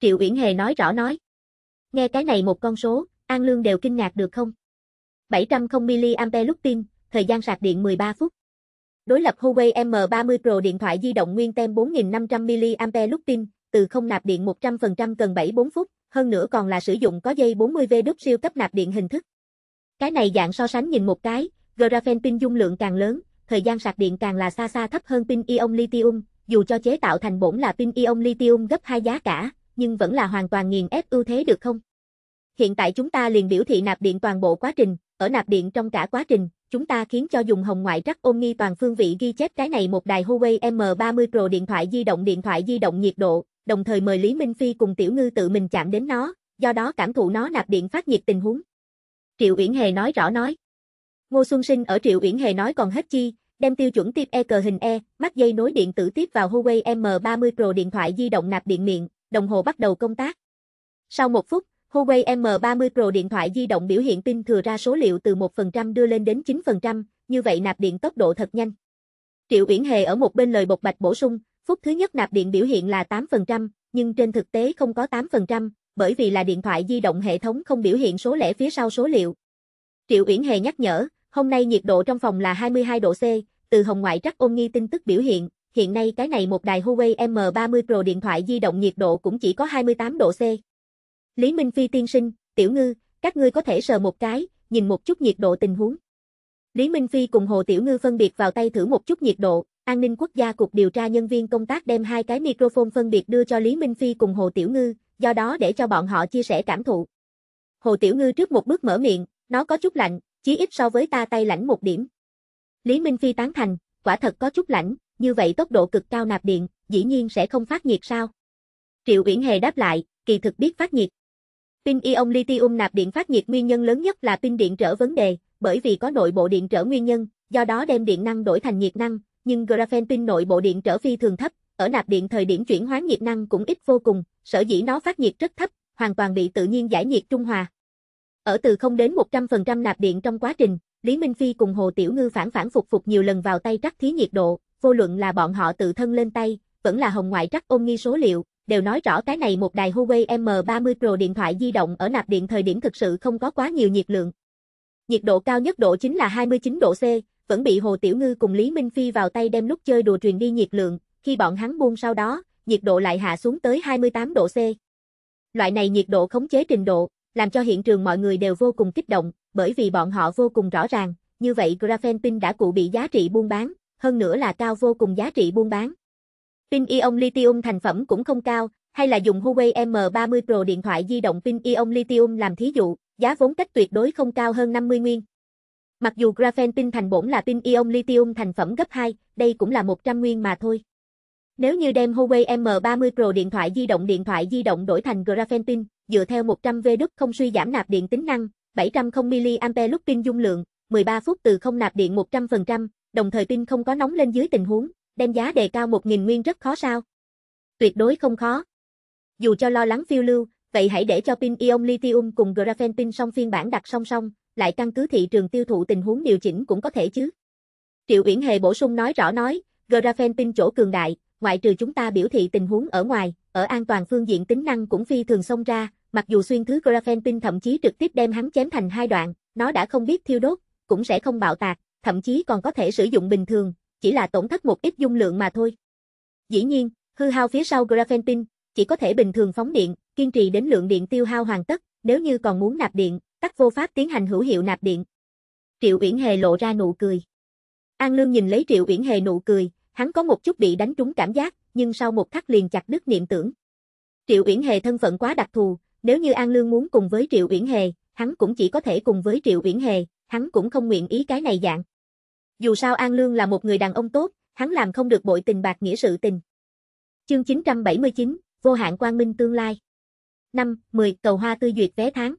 Triệu Uyển Hề nói rõ nói. Nghe cái này một con số, An Lương đều kinh ngạc được không? 700mA lúc pin, thời gian sạc điện 13 phút. Đối lập Huawei M30 Pro điện thoại di động nguyên tem 4500mAh lúc pin, từ không nạp điện 100% cần 74 phút, hơn nữa còn là sử dụng có dây 40V đúc siêu cấp nạp điện hình thức. Cái này dạng so sánh nhìn một cái, Graphene pin dung lượng càng lớn, thời gian sạc điện càng là xa xa thấp hơn pin ion lithium, dù cho chế tạo thành bổn là pin ion lithium gấp hai giá cả, nhưng vẫn là hoàn toàn nghiền ép ưu thế được không? Hiện tại chúng ta liền biểu thị nạp điện toàn bộ quá trình, ở nạp điện trong cả quá trình, chúng ta khiến cho dùng hồng ngoại rắc ôn nghi toàn phương vị ghi chép cái này một đài Huawei M30 Pro điện thoại di động điện thoại di động nhiệt độ, đồng thời mời Lý Minh Phi cùng Tiểu Ngư tự mình chạm đến nó, do đó cảm thụ nó nạp điện phát nhiệt tình huống. Triệu Uyển Hề nói rõ nói. Ngô Xuân Sinh ở Triệu Uyển Hề nói còn hết chi, đem tiêu chuẩn tiếp e cờ hình e, mắt dây nối điện tử tiếp vào Huawei M30 Pro điện thoại di động nạp điện miệng, đồng hồ bắt đầu công tác. Sau một phút, Huawei M30 Pro điện thoại di động biểu hiện pin thừa ra số liệu từ 1% đưa lên đến 9%, như vậy nạp điện tốc độ thật nhanh. Triệu Uyển Hề ở một bên lời bộc bạch bổ sung, phút thứ nhất nạp điện biểu hiện là 8%, nhưng trên thực tế không có 8%, bởi vì là điện thoại di động hệ thống không biểu hiện số lẻ phía sau số liệu. Triệu Uyển Hề nhắc nhở, hôm nay nhiệt độ trong phòng là 22 độ C, từ hồng ngoại trắc ôn nghi tin tức biểu hiện, hiện nay cái này một đài Huawei M30 Pro điện thoại di động nhiệt độ cũng chỉ có 28 độ C. Lý Minh Phi tiên sinh, tiểu ngư, các ngươi có thể sờ một cái, nhìn một chút nhiệt độ tình huống. Lý Minh Phi cùng Hồ Tiểu Ngư phân biệt vào tay thử một chút nhiệt độ, an ninh quốc gia cục điều tra nhân viên công tác đem hai cái microphone phân biệt đưa cho Lý Minh Phi cùng Hồ Tiểu Ngư, do đó để cho bọn họ chia sẻ cảm thụ. Hồ Tiểu Ngư trước một bước mở miệng, nó có chút lạnh, chí ít so với ta tay lạnh một điểm. Lý Minh Phi tán thành, quả thật có chút lạnh, như vậy tốc độ cực cao nạp điện, dĩ nhiên sẽ không phát nhiệt sao. Triệu Uyển Hề đáp lại, kỳ thực biết phát nhiệt. Pin ion lithium nạp điện phát nhiệt nguyên nhân lớn nhất là pin điện trở vấn đề, bởi vì có nội bộ điện trở nguyên nhân, do đó đem điện năng đổi thành nhiệt năng, nhưng graphene pin nội bộ điện trở phi thường thấp, ở nạp điện thời điểm chuyển hóa nhiệt năng cũng ít vô cùng, sở dĩ nó phát nhiệt rất thấp, hoàn toàn bị tự nhiên giải nhiệt trung hòa. Ở từ 0 đến 100% nạp điện trong quá trình, Lý Minh Phi cùng Hồ Tiểu Ngư phản phản phục phục nhiều lần vào tay trắc thí nhiệt độ, vô luận là bọn họ tự thân lên tay, vẫn là hồng ngoại trắc ôm nghi số liệu, đều nói rõ cái này một đài Huawei M30 Pro điện thoại di động ở nạp điện thời điểm thực sự không có quá nhiều nhiệt lượng. Nhiệt độ cao nhất độ chính là 29 độ C, vẫn bị Hồ Tiểu Ngư cùng Lý Minh Phi vào tay đem lúc chơi đùa truyền đi nhiệt lượng, khi bọn hắn buông sau đó, nhiệt độ lại hạ xuống tới 28 độ C. Loại này nhiệt độ khống chế trình độ, làm cho hiện trường mọi người đều vô cùng kích động, bởi vì bọn họ vô cùng rõ ràng, như vậy graphene pin đã cụ bị giá trị buôn bán, hơn nữa là cao vô cùng giá trị buôn bán. Pin ion lithium thành phẩm cũng không cao, hay là dùng Huawei M30 Pro điện thoại di động pin ion lithium làm thí dụ, giá vốn cách tuyệt đối không cao hơn 50 nguyên. Mặc dù graphene pin thành bổn là pin ion lithium thành phẩm gấp 2, đây cũng là 100 nguyên mà thôi. Nếu như đem Huawei M30 Pro điện thoại di động điện thoại di động đổi thành graphene pin, dựa theo 100V đức không suy giảm nạp điện tính năng, 710mAh lúc pin dung lượng, 13 phút từ không nạp điện 100%, đồng thời pin không có nóng lên dưới tình huống, đem giá đề cao 1.000 nguyên rất khó sao? Tuyệt đối không khó. Dù cho lo lắng phiêu lưu, vậy hãy để cho pin ion lithium cùng graphene pin song phiên bản đặt song song, lại căn cứ thị trường tiêu thụ tình huống điều chỉnh cũng có thể chứ. Triệu Uyển Hề bổ sung nói rõ nói, graphene pin chỗ cường đại, ngoại trừ chúng ta biểu thị tình huống ở ngoài, ở an toàn phương diện tính năng cũng phi thường xông ra, mặc dù xuyên thứ graphene pin thậm chí trực tiếp đem hắn chém thành hai đoạn, nó đã không biết thiêu đốt, cũng sẽ không bạo tạc, thậm chí còn có thể sử dụng bình thường, chỉ là tổn thất một ít dung lượng mà thôi. Dĩ nhiên, hư hao phía sau Graphentin, chỉ có thể bình thường phóng điện, kiên trì đến lượng điện tiêu hao hoàn tất, nếu như còn muốn nạp điện, tắt vô pháp tiến hành hữu hiệu nạp điện. Triệu Uyển Hề lộ ra nụ cười. An Lương nhìn lấy Triệu Uyển Hề nụ cười, hắn có một chút bị đánh trúng cảm giác, nhưng sau một khắc liền chặt đứt niệm tưởng. Triệu Uyển Hề thân phận quá đặc thù, nếu như An Lương muốn cùng với Triệu Uyển Hề, hắn cũng chỉ có thể cùng với Triệu Uyển Hề, hắn cũng không nguyện ý cái này dạng dù sao An Lương là một người đàn ông tốt, hắn làm không được bội tình bạc nghĩa sự tình. Chương 979, Vô hạn quang minh tương lai. năm 10. Cầu hoa tươi duyệt vé tháng.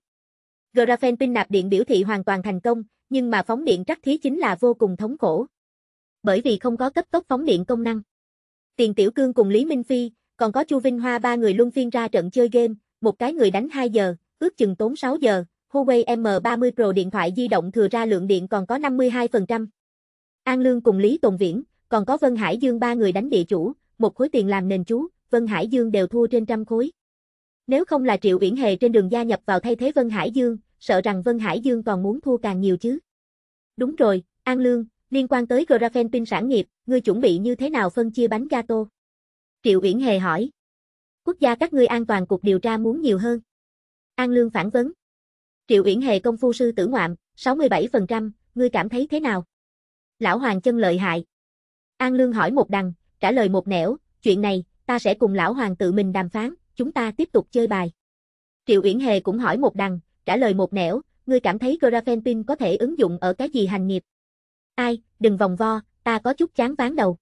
Grafen pin nạp điện biểu thị hoàn toàn thành công, nhưng mà phóng điện trắc thí chính là vô cùng thống khổ. Bởi vì không có cấp tốc phóng điện công năng. Tiền Tiểu Cương cùng Lý Minh Phi, còn có Chu Vinh Hoa ba người luân phiên ra trận chơi game, một cái người đánh 2 giờ, ước chừng tốn 6 giờ. Huawei M30 Pro điện thoại di động thừa ra lượng điện còn có 52%. An Lương cùng Lý Tồn Viễn, còn có Vân Hải Dương ba người đánh địa chủ, một khối tiền làm nền chú, Vân Hải Dương đều thua trên trăm khối. Nếu không là Triệu Uyển Hề trên đường gia nhập vào thay thế Vân Hải Dương, sợ rằng Vân Hải Dương còn muốn thua càng nhiều chứ. Đúng rồi, An Lương, liên quan tới Grafen pin sản nghiệp, ngươi chuẩn bị như thế nào phân chia bánh gato? Triệu Uyển Hề hỏi. Quốc gia các ngươi an toàn cuộc điều tra muốn nhiều hơn. An Lương phản vấn. Triệu Uyển Hề công phu sư tử ngoạm, 67%, ngươi cảm thấy thế nào? lão hoàng chân lợi hại. An Lương hỏi một đằng, trả lời một nẻo, chuyện này, ta sẽ cùng lão hoàng tự mình đàm phán, chúng ta tiếp tục chơi bài. Triệu Uyển Hề cũng hỏi một đằng, trả lời một nẻo, ngươi cảm thấy Grafentin có thể ứng dụng ở cái gì hành nghiệp? Ai, đừng vòng vo, ta có chút chán ván đầu.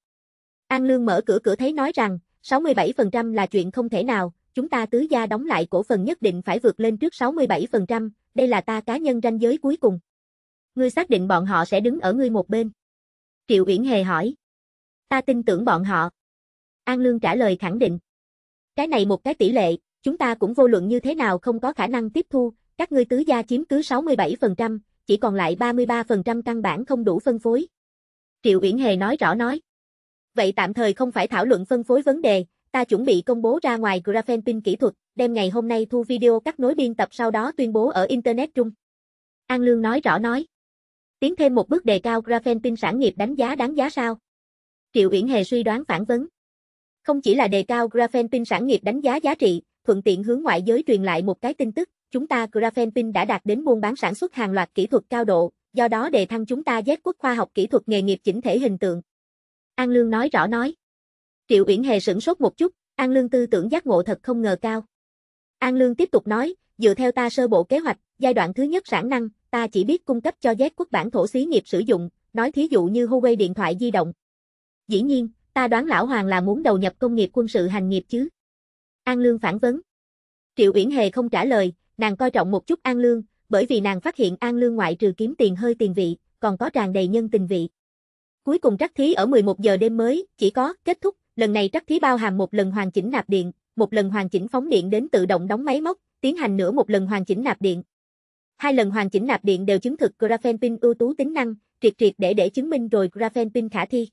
An Lương mở cửa cửa thấy nói rằng, 67% là chuyện không thể nào, chúng ta tứ gia đóng lại cổ phần nhất định phải vượt lên trước 67%, đây là ta cá nhân ranh giới cuối cùng. Ngươi xác định bọn họ sẽ đứng ở ngươi một bên. Triệu Uyển Hề hỏi. Ta tin tưởng bọn họ. An Lương trả lời khẳng định. Cái này một cái tỷ lệ, chúng ta cũng vô luận như thế nào không có khả năng tiếp thu, các ngươi tứ gia chiếm cứ 67%, chỉ còn lại 33% căn bản không đủ phân phối. Triệu Uyển Hề nói rõ nói. Vậy tạm thời không phải thảo luận phân phối vấn đề, ta chuẩn bị công bố ra ngoài Graphenpin kỹ thuật, đem ngày hôm nay thu video các nối biên tập sau đó tuyên bố ở Internet trung. An Lương nói rõ nói tiến thêm một bước đề cao graphene pin sản nghiệp đánh giá đáng giá sao? Triệu Uyển Hề suy đoán phản vấn. Không chỉ là đề cao graphene pin sản nghiệp đánh giá giá trị, thuận tiện hướng ngoại giới truyền lại một cái tin tức, chúng ta graphene pin đã đạt đến buôn bán sản xuất hàng loạt kỹ thuật cao độ, do đó đề thăng chúng ta Z quốc khoa học kỹ thuật nghề nghiệp chỉnh thể hình tượng. An Lương nói rõ nói. Triệu Uyển Hề sửng sốt một chút, An Lương tư tưởng giác ngộ thật không ngờ cao. An Lương tiếp tục nói, dựa theo ta sơ bộ kế hoạch, giai đoạn thứ nhất sản năng, ta chỉ biết cung cấp cho Z quốc bản thổ xí nghiệp sử dụng, nói thí dụ như Huawei điện thoại di động. Dĩ nhiên, ta đoán lão Hoàng là muốn đầu nhập công nghiệp quân sự hành nghiệp chứ. An Lương phản vấn. Triệu Uyển Hề không trả lời, nàng coi trọng một chút An Lương, bởi vì nàng phát hiện An Lương ngoại trừ kiếm tiền hơi tiền vị, còn có tràn đầy nhân tình vị. Cuối cùng trắc thí ở 11 giờ đêm mới, chỉ có, kết thúc, lần này trắc thí bao hàm một lần hoàn chỉnh nạp điện, một lần hoàn chỉnh phóng điện đến tự động đóng máy móc, tiến hành nữa một lần hoàn chỉnh nạp điện, Hai lần hoàn chỉnh nạp điện đều chứng thực graphene pin ưu tú tính năng, triệt triệt để để chứng minh rồi graphene pin khả thi.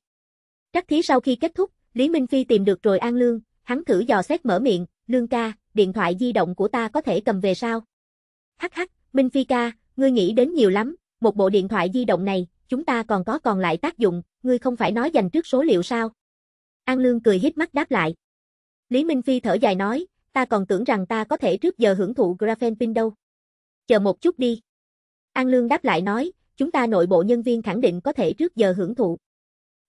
Trắc thí sau khi kết thúc, Lý Minh Phi tìm được rồi An Lương, hắn thử dò xét mở miệng, Lương ca, điện thoại di động của ta có thể cầm về sao? Hắc hắc, Minh Phi ca, ngươi nghĩ đến nhiều lắm, một bộ điện thoại di động này, chúng ta còn có còn lại tác dụng, ngươi không phải nói dành trước số liệu sao? An Lương cười hít mắt đáp lại. Lý Minh Phi thở dài nói, ta còn tưởng rằng ta có thể trước giờ hưởng thụ graphene pin đâu chờ một chút đi. An Lương đáp lại nói, chúng ta nội bộ nhân viên khẳng định có thể trước giờ hưởng thụ.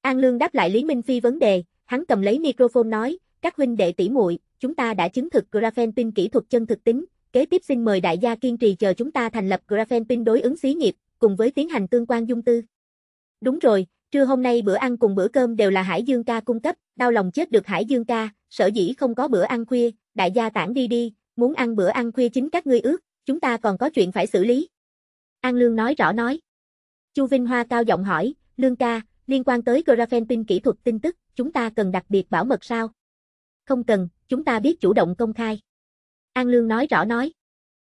An Lương đáp lại Lý Minh Phi vấn đề, hắn cầm lấy microphone nói, các huynh đệ tỷ muội, chúng ta đã chứng thực graphene pin kỹ thuật chân thực tính, kế tiếp xin mời đại gia kiên trì chờ chúng ta thành lập graphene pin đối ứng xí nghiệp, cùng với tiến hành tương quan dung tư. Đúng rồi, trưa hôm nay bữa ăn cùng bữa cơm đều là Hải Dương ca cung cấp, đau lòng chết được Hải Dương ca, sở dĩ không có bữa ăn khuya, đại gia tản đi đi, muốn ăn bữa ăn khuya chính các ngươi ước, chúng ta còn có chuyện phải xử lý. An Lương nói rõ nói. Chu Vinh Hoa cao giọng hỏi, Lương ca, liên quan tới Graphenpin kỹ thuật tin tức, chúng ta cần đặc biệt bảo mật sao? Không cần, chúng ta biết chủ động công khai. An Lương nói rõ nói.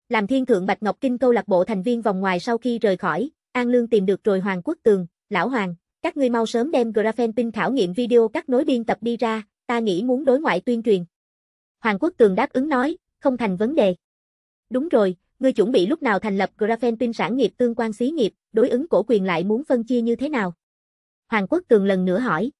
Làm thiên thượng Bạch Ngọc Kinh câu lạc bộ thành viên vòng ngoài sau khi rời khỏi, An Lương tìm được rồi Hoàng Quốc Tường, Lão Hoàng, các ngươi mau sớm đem Graphenpin khảo nghiệm video các nối biên tập đi ra, ta nghĩ muốn đối ngoại tuyên truyền. Hoàng Quốc Tường đáp ứng nói, không thành vấn đề. Đúng rồi, ngươi chuẩn bị lúc nào thành lập Graphenpin sản nghiệp tương quan xí nghiệp, đối ứng cổ quyền lại muốn phân chia như thế nào? Hoàng Quốc Cường lần nữa hỏi.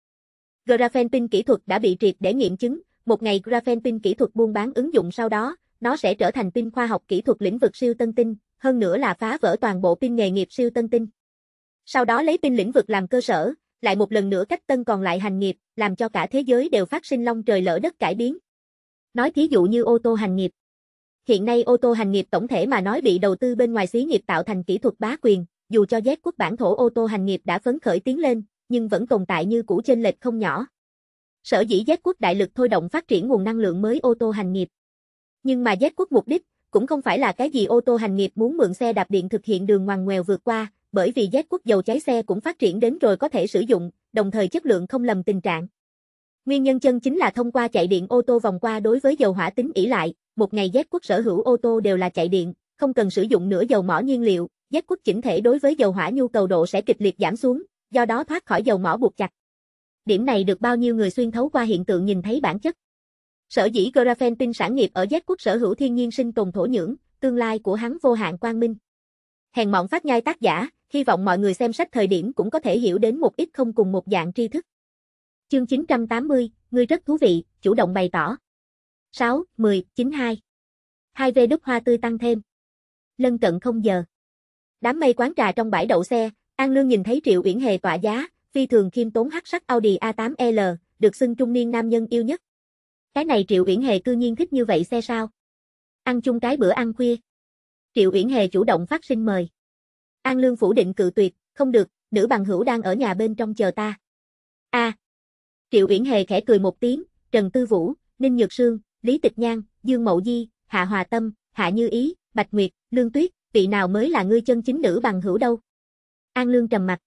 Graphenpin kỹ thuật đã bị triệt để nghiệm chứng, một ngày Graphenpin kỹ thuật buôn bán ứng dụng sau đó, nó sẽ trở thành pin khoa học kỹ thuật lĩnh vực siêu tân tinh, hơn nữa là phá vỡ toàn bộ pin nghề nghiệp siêu tân tinh. Sau đó lấy pin lĩnh vực làm cơ sở, lại một lần nữa cách tân còn lại hành nghiệp, làm cho cả thế giới đều phát sinh long trời lỡ đất cải biến. Nói thí dụ như ô tô hành nghiệp. Hiện nay ô tô hành nghiệp tổng thể mà nói bị đầu tư bên ngoài xí nghiệp tạo thành kỹ thuật bá quyền, dù cho Z quốc bản thổ ô tô hành nghiệp đã phấn khởi tiến lên, nhưng vẫn tồn tại như cũ trên lệch không nhỏ. Sở dĩ Z quốc đại lực thôi động phát triển nguồn năng lượng mới ô tô hành nghiệp. Nhưng mà Z quốc mục đích cũng không phải là cái gì ô tô hành nghiệp muốn mượn xe đạp điện thực hiện đường ngoằn ngoèo vượt qua, bởi vì Z quốc dầu cháy xe cũng phát triển đến rồi có thể sử dụng, đồng thời chất lượng không lầm tình trạng. Nguyên nhân chân chính là thông qua chạy điện ô tô vòng qua đối với dầu hỏa tính ỷ lại, một ngày Z quốc sở hữu ô tô đều là chạy điện, không cần sử dụng nửa dầu mỏ nhiên liệu, Z quốc chỉnh thể đối với dầu hỏa nhu cầu độ sẽ kịch liệt giảm xuống, do đó thoát khỏi dầu mỏ buộc chặt. Điểm này được bao nhiêu người xuyên thấu qua hiện tượng nhìn thấy bản chất. Sở dĩ Grafen tin sản nghiệp ở Z quốc sở hữu thiên nhiên sinh tồn thổ nhưỡng, tương lai của hắn vô hạn quang minh. Hèn mọn phát nhai tác giả, hy vọng mọi người xem sách thời điểm cũng có thể hiểu đến một ít không cùng một dạng tri thức. Chương 980, người rất thú vị, chủ động bày tỏ. 6, 10, 9, 2. hai vê đúc hoa tươi tăng thêm. Lân cận không giờ. Đám mây quán trà trong bãi đậu xe, An Lương nhìn thấy Triệu Uyển Hề tọa giá, phi thường khiêm tốn hắc sắc Audi A8L, được xưng trung niên nam nhân yêu nhất. Cái này Triệu Uyển Hề cư nhiên thích như vậy xe sao? Ăn chung cái bữa ăn khuya. Triệu Uyển Hề chủ động phát sinh mời. An Lương phủ định cự tuyệt, không được, nữ bằng hữu đang ở nhà bên trong chờ ta. A. À. Triệu Uyển Hề khẽ cười một tiếng, Trần Tư Vũ, Ninh Nhược Sương, Lý Tịch Nhan, Dương Mậu Di, Hạ Hòa Tâm, Hạ Như Ý, Bạch Nguyệt, Lương Tuyết, vị nào mới là ngươi chân chính nữ bằng hữu đâu? An Lương trầm mặt.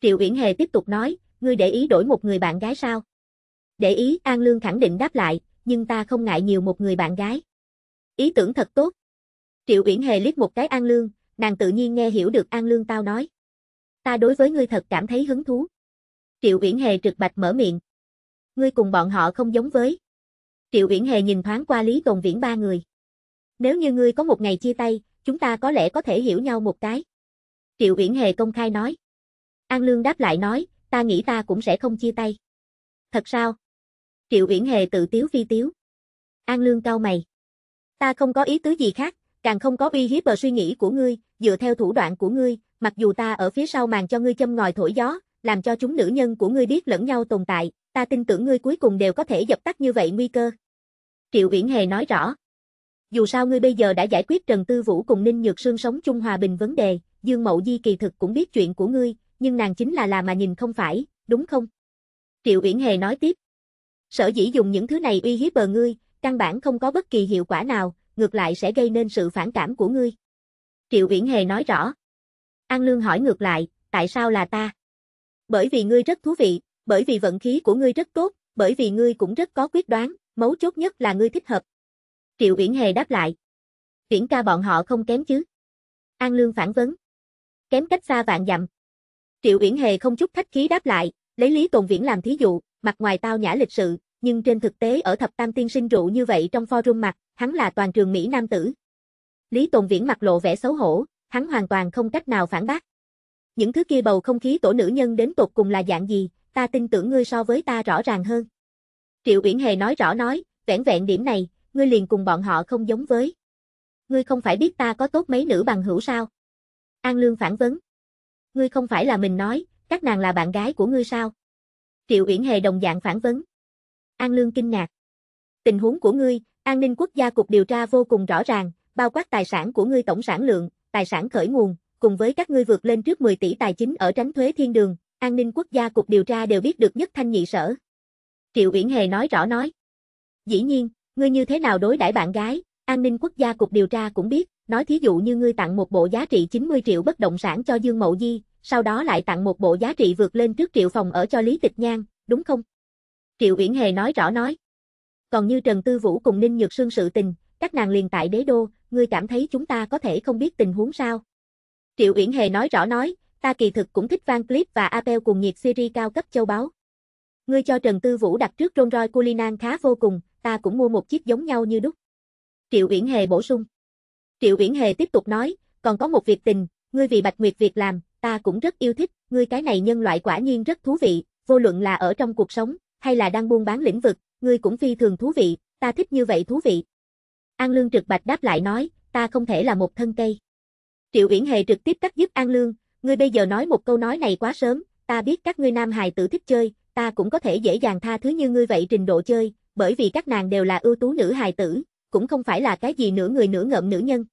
Triệu Uyển Hề tiếp tục nói, ngươi để ý đổi một người bạn gái sao? Để ý, An Lương khẳng định đáp lại, nhưng ta không ngại nhiều một người bạn gái. Ý tưởng thật tốt. Triệu Uyển Hề liếc một cái An Lương, nàng tự nhiên nghe hiểu được An Lương tao nói. Ta đối với ngươi thật cảm thấy hứng thú. Triệu Uyển Hề trực bạch mở miệng. Ngươi cùng bọn họ không giống với. Triệu Viễn Hề nhìn thoáng qua Lý Tồn Viễn ba người. Nếu như ngươi có một ngày chia tay, chúng ta có lẽ có thể hiểu nhau một cái. Triệu Viễn Hề công khai nói. An Lương đáp lại nói, ta nghĩ ta cũng sẽ không chia tay. Thật sao? Triệu Viễn Hề tự tiếu phi tiếu. An Lương cau mày. Ta không có ý tứ gì khác, càng không có uy hiếp vào suy nghĩ của ngươi, dựa theo thủ đoạn của ngươi, mặc dù ta ở phía sau màn cho ngươi châm ngòi thổi gió, làm cho chúng nữ nhân của ngươi biết lẫn nhau tồn tại, ta tin tưởng ngươi cuối cùng đều có thể dập tắt như vậy nguy cơ. Triệu Uyển Hề nói rõ. Dù sao ngươi bây giờ đã giải quyết Trần Tư Vũ cùng Ninh Nhược Sương sống chung hòa bình vấn đề, Dương Mậu Di kỳ thực cũng biết chuyện của ngươi, nhưng nàng chính là là mà nhìn không phải, đúng không? Triệu Uyển Hề nói tiếp. Sở dĩ dùng những thứ này uy hiếp bờ ngươi, căn bản không có bất kỳ hiệu quả nào, ngược lại sẽ gây nên sự phản cảm của ngươi. Triệu Uyển Hề nói rõ. An Lương hỏi ngược lại, tại sao là ta? Bởi vì ngươi rất thú vị, bởi vì vận khí của ngươi rất tốt, bởi vì ngươi cũng rất có quyết đoán, mấu chốt nhất là ngươi thích hợp. Triệu Uyển Hề đáp lại. Uyển ca bọn họ không kém chứ? An Lương phản vấn. Kém cách xa vạn dặm. Triệu Uyển Hề không chút khách khí đáp lại, lấy Lý Tồn Viễn làm thí dụ, mặt ngoài tao nhã lịch sự, nhưng trên thực tế ở thập tam tiên sinh rượu như vậy trong forum mặt, hắn là toàn trường Mỹ nam tử. Lý Tồn Viễn mặt lộ vẻ xấu hổ, hắn hoàn toàn không cách nào phản bác. Những thứ kia bầu không khí tổ nữ nhân đến tột cùng là dạng gì, ta tin tưởng ngươi so với ta rõ ràng hơn. Triệu Uyển Hề nói rõ nói, vẻn vẹn điểm này, ngươi liền cùng bọn họ không giống với. Ngươi không phải biết ta có tốt mấy nữ bằng hữu sao? An Lương phản vấn. Ngươi không phải là mình nói, các nàng là bạn gái của ngươi sao? Triệu Uyển Hề đồng dạng phản vấn. An Lương kinh ngạc. Tình huống của ngươi, an ninh quốc gia cục điều tra vô cùng rõ ràng, bao quát tài sản của ngươi tổng sản lượng, tài sản khởi nguồn, cùng với các ngươi vượt lên trước 10 tỷ tài chính ở tránh thuế thiên đường, an ninh quốc gia cục điều tra đều biết được nhất thanh nhị sở. Triệu Uyển Hề nói rõ nói. Dĩ nhiên, ngươi như thế nào đối đãi bạn gái, an ninh quốc gia cục điều tra cũng biết, nói thí dụ như ngươi tặng một bộ giá trị 90 triệu bất động sản cho Dương Mậu Di, sau đó lại tặng một bộ giá trị vượt lên trước triệu phòng ở cho Lý Tịch Nhan, đúng không? Triệu Uyển Hề nói rõ nói. Còn như Trần Tư Vũ cùng Ninh Nhược Sương sự tình, các nàng liền tại đế đô, ngươi cảm thấy chúng ta có thể không biết tình huống sao? Triệu Uyển Hề nói rõ nói, ta kỳ thực cũng thích Van Clip và apel cùng nhiệt series cao cấp châu báu. Ngươi cho Trần Tư Vũ đặt trước Rolls Royce Cullinan khá vô cùng, ta cũng mua một chiếc giống nhau như đúc. Triệu Uyển Hề bổ sung. Triệu Uyển Hề tiếp tục nói, còn có một việc tình, ngươi vì Bạch Nguyệt việc làm, ta cũng rất yêu thích, ngươi cái này nhân loại quả nhiên rất thú vị, vô luận là ở trong cuộc sống, hay là đang buôn bán lĩnh vực, ngươi cũng phi thường thú vị, ta thích như vậy thú vị. An Lương trực bạch đáp lại nói, ta không thể là một thân cây. Triệu Uyển Hề trực tiếp cắt giúp An Lương, Ngươi bây giờ nói một câu nói này quá sớm, ta biết các ngươi nam hài tử thích chơi, ta cũng có thể dễ dàng tha thứ như ngươi vậy trình độ chơi, bởi vì các nàng đều là ưu tú nữ hài tử, cũng không phải là cái gì nửa người nửa ngậm nữ nhân.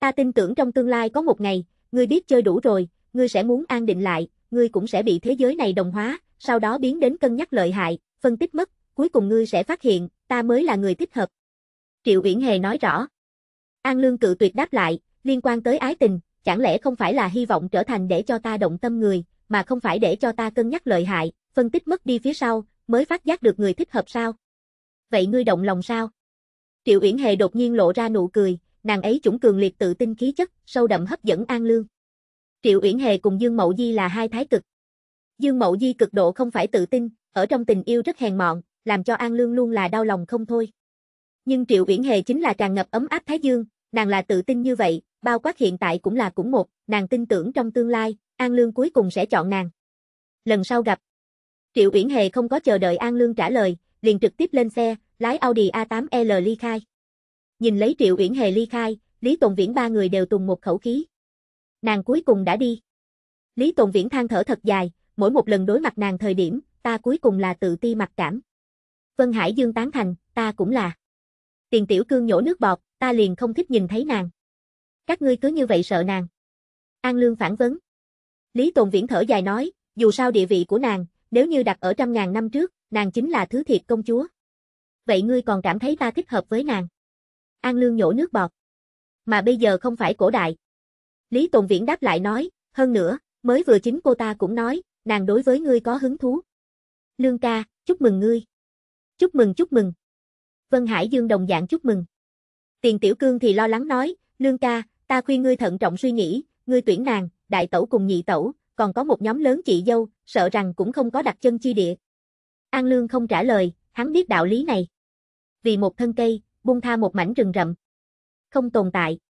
Ta tin tưởng trong tương lai có một ngày, ngươi biết chơi đủ rồi, ngươi sẽ muốn an định lại, ngươi cũng sẽ bị thế giới này đồng hóa, sau đó biến đến cân nhắc lợi hại, phân tích mất, cuối cùng ngươi sẽ phát hiện, ta mới là người thích hợp. Triệu Uyển Hề nói rõ. An Lương cự tuyệt đáp lại, liên quan tới ái tình, chẳng lẽ không phải là hy vọng trở thành để cho ta động tâm người, mà không phải để cho ta cân nhắc lợi hại, phân tích mất đi phía sau, mới phát giác được người thích hợp sao? Vậy ngươi động lòng sao? Triệu Uyển Hề đột nhiên lộ ra nụ cười, nàng ấy chủng cường liệt tự tin khí chất, sâu đậm hấp dẫn An Lương. Triệu Uyển Hề cùng Dương Mậu Di là hai thái cực. Dương Mậu Di cực độ không phải tự tin, ở trong tình yêu rất hèn mọn, làm cho An Lương luôn là đau lòng không thôi. Nhưng Triệu Uyển Hề chính là tràn ngập ấm áp thái dương, nàng là tự tin như vậy, Bao quát hiện tại cũng là cũng một, nàng tin tưởng trong tương lai, An Lương cuối cùng sẽ chọn nàng. Lần sau gặp, Triệu Uyển Hề không có chờ đợi An Lương trả lời, liền trực tiếp lên xe, lái Audi A8L ly khai. Nhìn lấy Triệu Uyển Hề ly khai, Lý tùng Viễn ba người đều tùng một khẩu khí. Nàng cuối cùng đã đi. Lý tùng Viễn than thở thật dài, mỗi một lần đối mặt nàng thời điểm, ta cuối cùng là tự ti mặc cảm. Vân Hải Dương tán thành, ta cũng là. Tiền tiểu cương nhổ nước bọt, ta liền không thích nhìn thấy nàng. Các ngươi cứ như vậy sợ nàng. An Lương phản vấn. Lý Tồn Viễn thở dài nói, dù sao địa vị của nàng, nếu như đặt ở trăm ngàn năm trước, nàng chính là thứ thiệt công chúa. Vậy ngươi còn cảm thấy ta thích hợp với nàng? An Lương nhổ nước bọt. Mà bây giờ không phải cổ đại. Lý Tồn Viễn đáp lại nói, hơn nữa, mới vừa chính cô ta cũng nói, nàng đối với ngươi có hứng thú. Lương ca, chúc mừng ngươi. Chúc mừng chúc mừng. Vân Hải Dương đồng dạng chúc mừng. Tiền Tiểu Cương thì lo lắng nói, Lương ca, Ta khuyên ngươi thận trọng suy nghĩ, ngươi tuyển nàng, đại tẩu cùng nhị tẩu, còn có một nhóm lớn chị dâu, sợ rằng cũng không có đặt chân chi địa. An Lương không trả lời, hắn biết đạo lý này. Vì một thân cây, buông tha một mảnh rừng rậm. Không tồn tại.